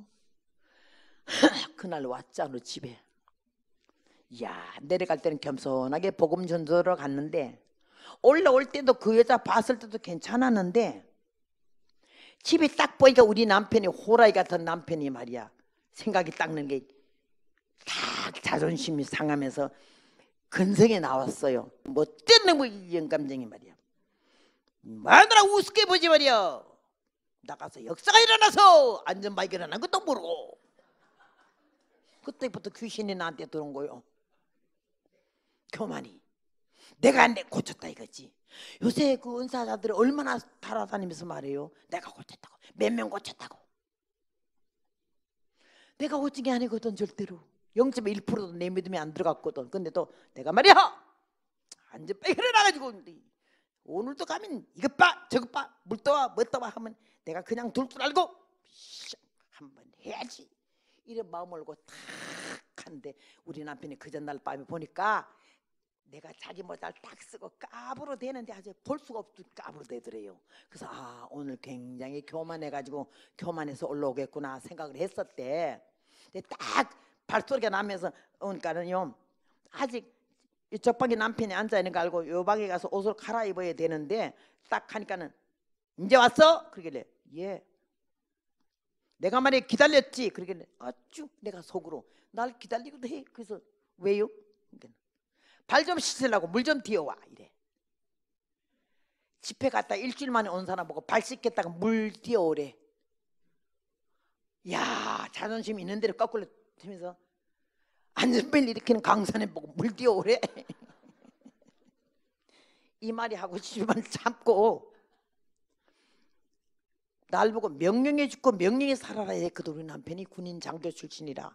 그날 왔잖아, 집에. 야 내려갈 때는 겸손하게 복음 전도로 갔는데, 올라올 때도 그 여자 봤을 때도 괜찮았는데, 집에 딱 보니까 우리 남편이 호라이 같은 남편이 말이야. 생각이 닦는 게 딱 자존심이 상하면서 근성에 나왔어요. 못된 놈의 뭐 영감쟁이 말이야. 마누라 우습게 보지 말이야. 나가서 역사가 일어나서 안전바 일어난 것도 모르고 그때부터 귀신이 나한테 들어온 거요. 교만이 내가 내 고쳤다 이거지. 요새 그 은사자들이 얼마나 달아다니면서 말해요. 내가 고쳤다고 몇 명 고쳤다고. 내가 고친 게 아니거든 절대로. 0.1%도 내 믿음이 안 들어갔거든. 근데 또 내가 말이야 안전바 일어나가지고 오늘도 가면 이것 봐 저것 봐 물떠와 뭐떠와 하면 내가 그냥 둘 줄 알고 한번 해야지 이런 마음을 갖고 탁 한데 우리 남편이 그 전날 밤에 보니까 내가 자기 모자를 딱 쓰고 까불어대는데 아주 볼 수가 없고 까불어대더래요 그래서 아 오늘 굉장히 교만해가지고 교만해서 올라오겠구나 생각을 했었대. 근데 딱 발소리가 나면서 오니까는요 아직 이쪽 방에 남편이 앉아 있는 거 알고 요 방에 가서 옷을 갈아입어야 되는데 딱 하니까는 이제 왔어? 그러길래 예 내가 말해 기다렸지 그러길래 아쭉 내가 속으로 날 기다리기도 해 그래서 왜요? 그러니까 발좀 씻으려고 물 좀띄워와 이래 집회 갔다 일주일 만에 온 사람 보고 발씻겠다고물띄어오래야 자존심 있는 대로 거꾸로 되면서 안전벨 일으키는 강산에 보고 뭐 물 뛰어오래 이 말이 하고 집안 잡고 날 보고 명령해 죽고 명령에 살아라 해그도 우리 남편이 군인 장교 출신이라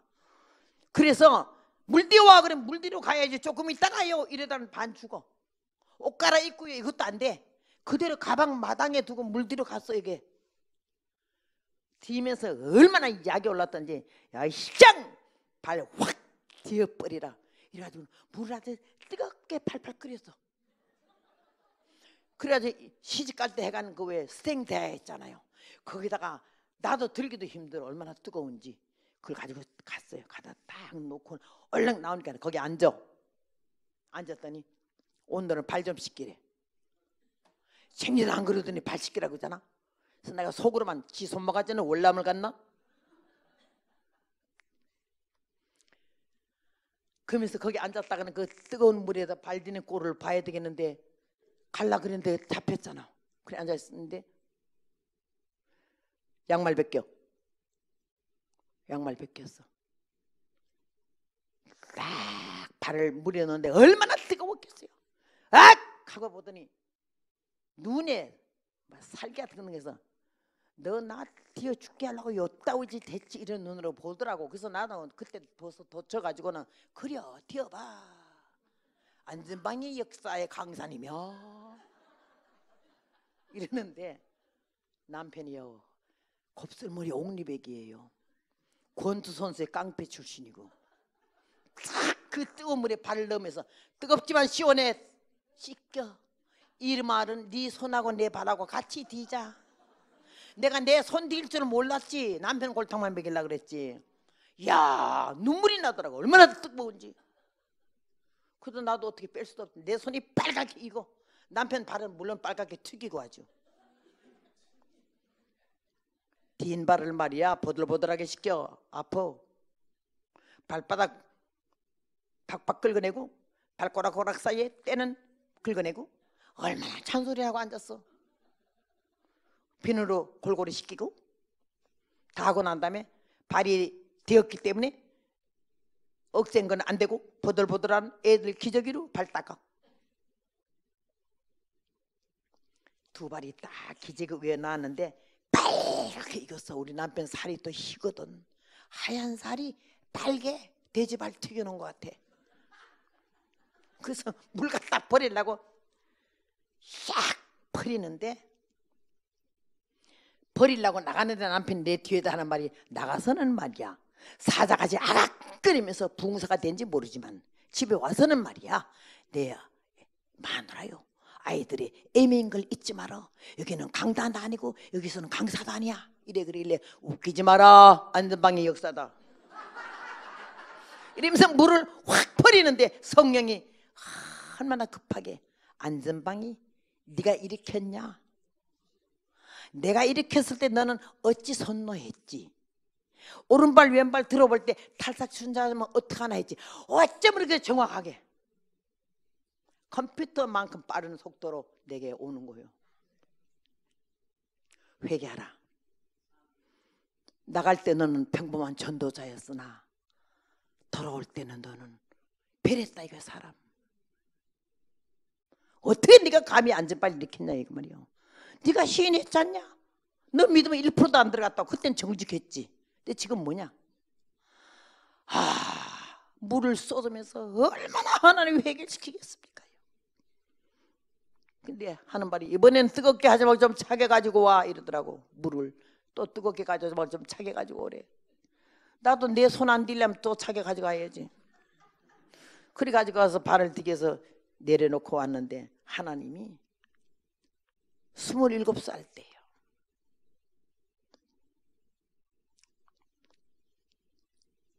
그래서 물 뛰어와 그래물 뒤로 가야지 조금 있다가요 이러다는 반 죽어 옷 갈아입고요 이것도 안 돼 그대로 가방 마당에 두고 물 뒤로 갔어 이게 뒤면서 얼마나 약이 올랐던지 야 시장 발확 뒤엎버리라. 이래가지고 물을 아 뜨겁게 팔팔 끓였어. 그래가지고 시집갈 때 해가는 그왜 스탱대야 했잖아요. 거기다가 나도 들기도 힘들어. 얼마나 뜨거운지. 그걸 가지고 갔어요. 가다 딱 놓고 얼른 나오니까 거기 앉아. 앉았더니 오늘은 발좀 씻기래. 생일안 그러더니 발 씻기라고 했잖아. 그래서 내가 속으로만 지손목아지는 월남을 갔나? 그러면서 거기 앉았다가는 그 뜨거운 물에다 발디는 꼴을 봐야 되겠는데 갈라 그랬는데 잡혔잖아. 그래 앉아 있었는데 양말 벗겨. 양말 벗겼어. 딱 발을 물에 넣는데 었 얼마나 뜨거웠겠어요. 악! 하고 보더니 눈에 살기 같은 거에서 너나 뛰어 죽게 하려고 요따오지 됐지 이런 눈으로 보더라고 그래서 나는 그때 벌써 도쳐가지고는 그려 뛰어봐 안전방의 역사의 강산이며 이러는데 남편이요 곱슬머리 옥리백이에요 권투 선수의 깡패 출신이고 그 뜨거운 물에 발을 넣으면서 뜨겁지만 시원해 씻겨 이 말은 네 손하고 내 발하고 같이 뛰자 내가 내 손 뒤일 줄 몰랐지 남편 골탕만 먹이라 그랬지 야 눈물이 나더라고 얼마나 뜨거운지 그래도 나도 어떻게 뺄 수도 없지 내 손이 빨갛게 익어 남편 발은 물론 빨갛게 튀기고 하죠 딘발을 말이야 보들보들하게 시켜 아파 발바닥 박박 긁어내고 발꼬락 꼬락 사이에 때는 긁어내고 얼마나 잔소리하고 앉았어 비누로 골고루 씻기고 다 하고 난 다음에 발이 되었기 때문에 억센 건 안 되고 보들보들한 애들 기저귀로 발 닦아 두 발이 딱기저귀 위에 나왔는데 빨갛게 익었어 우리 남편 살이 또 희거든 하얀 살이 빨게 돼지발 튀겨놓은 것 같아 그래서 물 갖다 버리려고 싹 버리는데 버리려고 나가는데 남편이 내 뒤에다 하는 말이 나가서는 말이야 사자같이 아락거리면서 붕사가 된지 모르지만 집에 와서는 말이야 내 네, 마누라요 아이들이 애매인 걸 잊지 마라 여기는 강단도 아니고 여기서는 강사도 아니야 이래 그러길래 웃기지 마라 안전방의 역사다 이러면서 물을 확 버리는데 성령이 아, 얼마나 급하게 안전방이 네가 일으켰냐 내가 일으켰을 때 너는 어찌 선노했지 오른발 왼발 들어볼 때 탈삭 순자하면 어떡하나 했지 어쩜 이렇게 정확하게 컴퓨터만큼 빠른 속도로 내게 오는 거예요 회개하라 나갈 때 너는 평범한 전도자였으나 돌아올 때는 너는 베레스다 이거 사람 어떻게 네가 감히 안전빨 리 일으켰냐 이거 말이요 네가 시인했잖냐? 너 믿으면 1%도 안 들어갔다고 그땐 정직했지 근데 지금 뭐냐? 아 물을 쏟으면서 얼마나 하나님 회개시키겠습니까? 근데 하는 말이 이번엔 뜨겁게 하지 말고 좀 차게 가지고 와 이러더라고 물을 또 뜨겁게 가져오지 말고 좀 차게 가지고 오래 나도 내 손안딜려면또 차게 가져가야지 그래 가지고 와서 발을 디게서 내려놓고 왔는데 하나님이 27살 때요.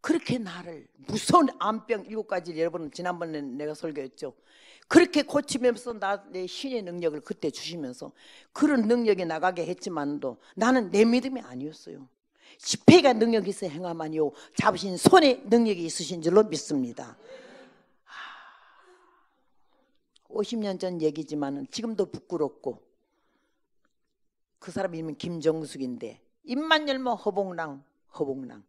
그렇게 나를 무서운 암병 일 가지를 여러분 지난번에 내가 설교했죠. 그렇게 고치면서 나 내 신의 능력을 그때 주시면서 그런 능력이 나가게 했지만도 나는 내 믿음이 아니었어요. 지폐가 능력이 있어 행함하니요 잡으신 손에 능력이 있으신 줄로 믿습니다. 50년 전 얘기지만 지금도 부끄럽고 그 사람 이름이 김정숙인데 입만 열면 허봉랑 허봉랑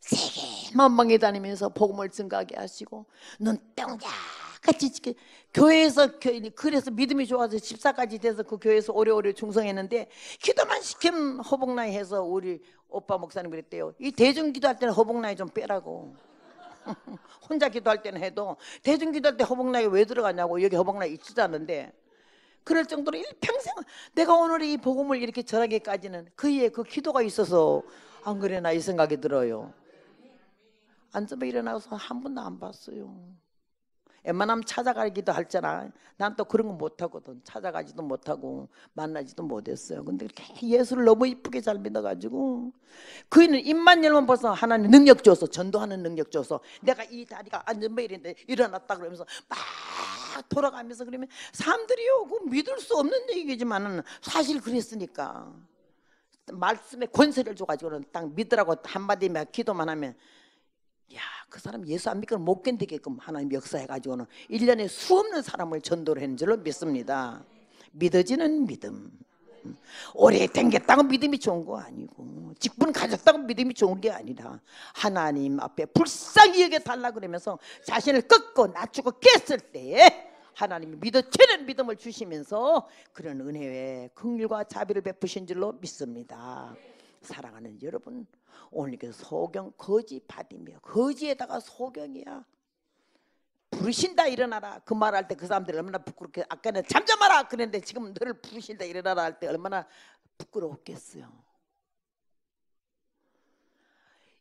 세계 만방에 다니면서 복음을 증가하게 하시고 눈동자같이 지켜 교회에서 교회, 그래서 믿음이 좋아서 집사까지 돼서 그 교회에서 오래오래 충성했는데 기도만 시키면 허봉나이 해서 우리 오빠 목사님 그랬대요 이 대중 기도할 때는 허봉나이 좀 빼라고 혼자 기도할 때는 해도 대중 기도할 때 허봉나이 왜 들어가냐고 여기 허봉나이 있지도 않는데 그럴 정도로 일평생 내가 오늘 이 복음을 이렇게 전하기까지는 그의 그 기도가 있어서 안 그래나 이 생각이 들어요. 앉으면 일어나서 한 번도 안 봤어요. 웬만하면 찾아가기도 할잖아. 난 또 그런 거 못하거든. 찾아가지도 못하고 만나지도 못했어요. 근데 예수를 너무 이쁘게 잘 믿어가지고 그이는 입만 열면 벌써 하나님 능력 줘서 전도하는 능력 줘서 내가 이 다리가 앉으면 이랬데 일어났다 그러면서 막막 돌아가면서 그러면 사람들이요 그 믿을 수 없는 얘기지만은 사실 그랬으니까 말씀에 권세를 줘가지고는 딱 믿으라고 한마디만 기도만 하면 야그 사람 예수 안 믿고는 못 견디게끔 하나님 역사해가지고는 일년에 수없는 사람을 전도를 했는 줄로 믿습니다 믿어지는 믿음 오래 댕겼다고 믿음이 좋은 거 아니고 직분 가졌다고 믿음이 좋은 게 아니라 하나님 앞에 불쌍히 여겨 달라 그러면서 자신을 꺾고 낮추고 깼을 때에 하나님이 믿어지는 믿음을 주시면서 그런 은혜에 긍휼과 자비를 베푸신 줄로 믿습니다. 사랑하는 여러분, 오늘 이렇 소경 거지 받으며 거지에다가 소경이야. 부르신다 일어나라 그말할때 그사람들 얼마나 부끄럽게 아까는 잠잠하라 그랬는데 지금 너를 부르신다 일어나라 할 때 얼마나 부끄러웠겠어요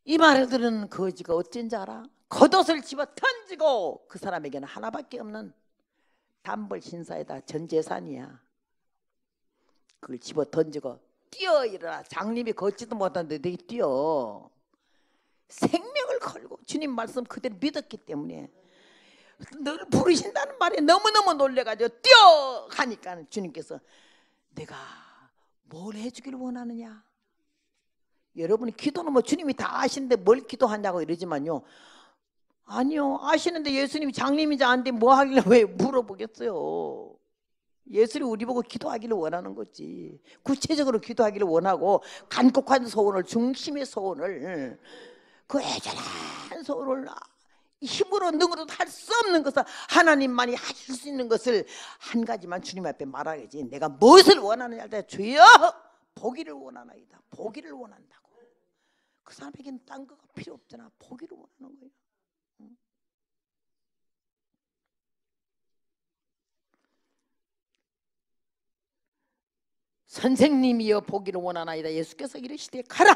이 말들은 거지가 어쩐지 알아 겉옷을 집어 던지고 그 사람에게는 하나밖에 없는 담벌 신사에다 전 재산이야. 그걸 집어 던지고 뛰어 일어나. 장님이 걷지도 못한데 되게 뛰어. 생명을 걸고 주님 말씀 그대로 믿었기 때문에 늘 부르신다는 말에 너무너무 놀래가지고 뛰어가니까 주님께서 내가 뭘 해주길 원하느냐 여러분이 기도는 뭐 주님이 다 아시는데 뭘 기도하냐고 이러지만요 아니요. 아시는데 예수님이 장님이자 안데 뭐 하길래 왜 물어보겠어요. 예수님 우리 보고 기도하기를 원하는 거지. 구체적으로 기도하기를 원하고 간곡한 소원을 중심의 소원을 그 애절한 소원을 힘으로 능으로할수 없는 것을 하나님만이 하실 수 있는 것을 한 가지만 주님 앞에 말하겠지. 내가 무엇을 원하느냐 할 주여 보기를 원하나이다. 보기를 원한다고. 그 사람에게는 딴 거가 필요 없잖아. 보기를 원하는 거예요. 선생님이여 보기를 원하나이다 예수께서 이르시되 가라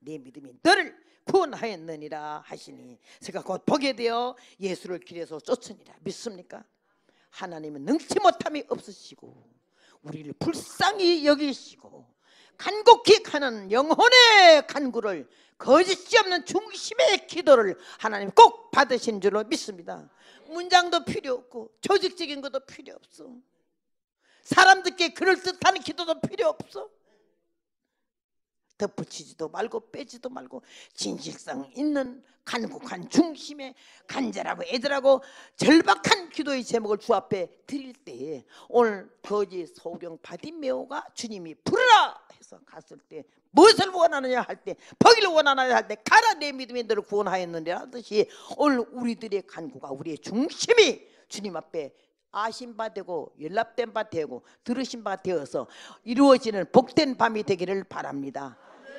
내 네 믿음이 너를 구원하였느니라 하시니 제가 곧 보게 되어 예수를 길에서 쫓으니라 믿습니까? 하나님은 능치 못함이 없으시고 우리를 불쌍히 여기시고 간곡히 가는 영혼의 간구를 거짓이 없는 중심의 기도를 하나님 꼭 받으신 줄로 믿습니다 문장도 필요 없고 조직적인 것도 필요 없어 사람들께 그럴듯한 기도도 필요 없어. 덧붙이지도 말고 빼지도 말고 진실성 있는 간곡한 중심의 간절하고 애절하고 절박한 기도의 제목을 주 앞에 드릴 때 오늘 거지 소경 바딘 메오가 주님이 부르라 해서 갔을 때 무엇을 원하느냐 할때 버기를 원하느냐 할 때 가라 내 믿음이 너를 구원하였느니 하듯이 오늘 우리들의 간구가 우리의 중심이 주님 앞에 아신 바 되고 연락된 바 되고 들으신 바 되어서 이루어지는 복된 밤이 되기를 바랍니다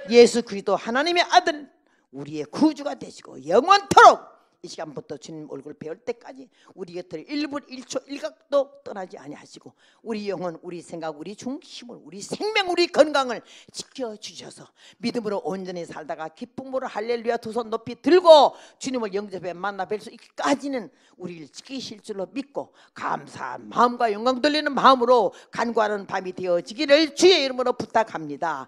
예수 그리스도 하나님의 아들 우리의 구주가 되시고 영원토록 이 시간부터 주님 얼굴 배울 때까지 우리 곁을 1분 1초 1각도 떠나지 아니하시고 우리 영혼 우리 생각 우리 중심을 우리 생명 우리 건강을 지켜주셔서 믿음으로 온전히 살다가 기쁨으로 할렐루야 두 손 높이 들고 주님을 영접해 만나 뵐 수 있기까지는 우리를 지키실 줄로 믿고 감사한 마음과 영광 돌리는 마음으로 간구하는 밤이 되어지기를 주의 이름으로 부탁합니다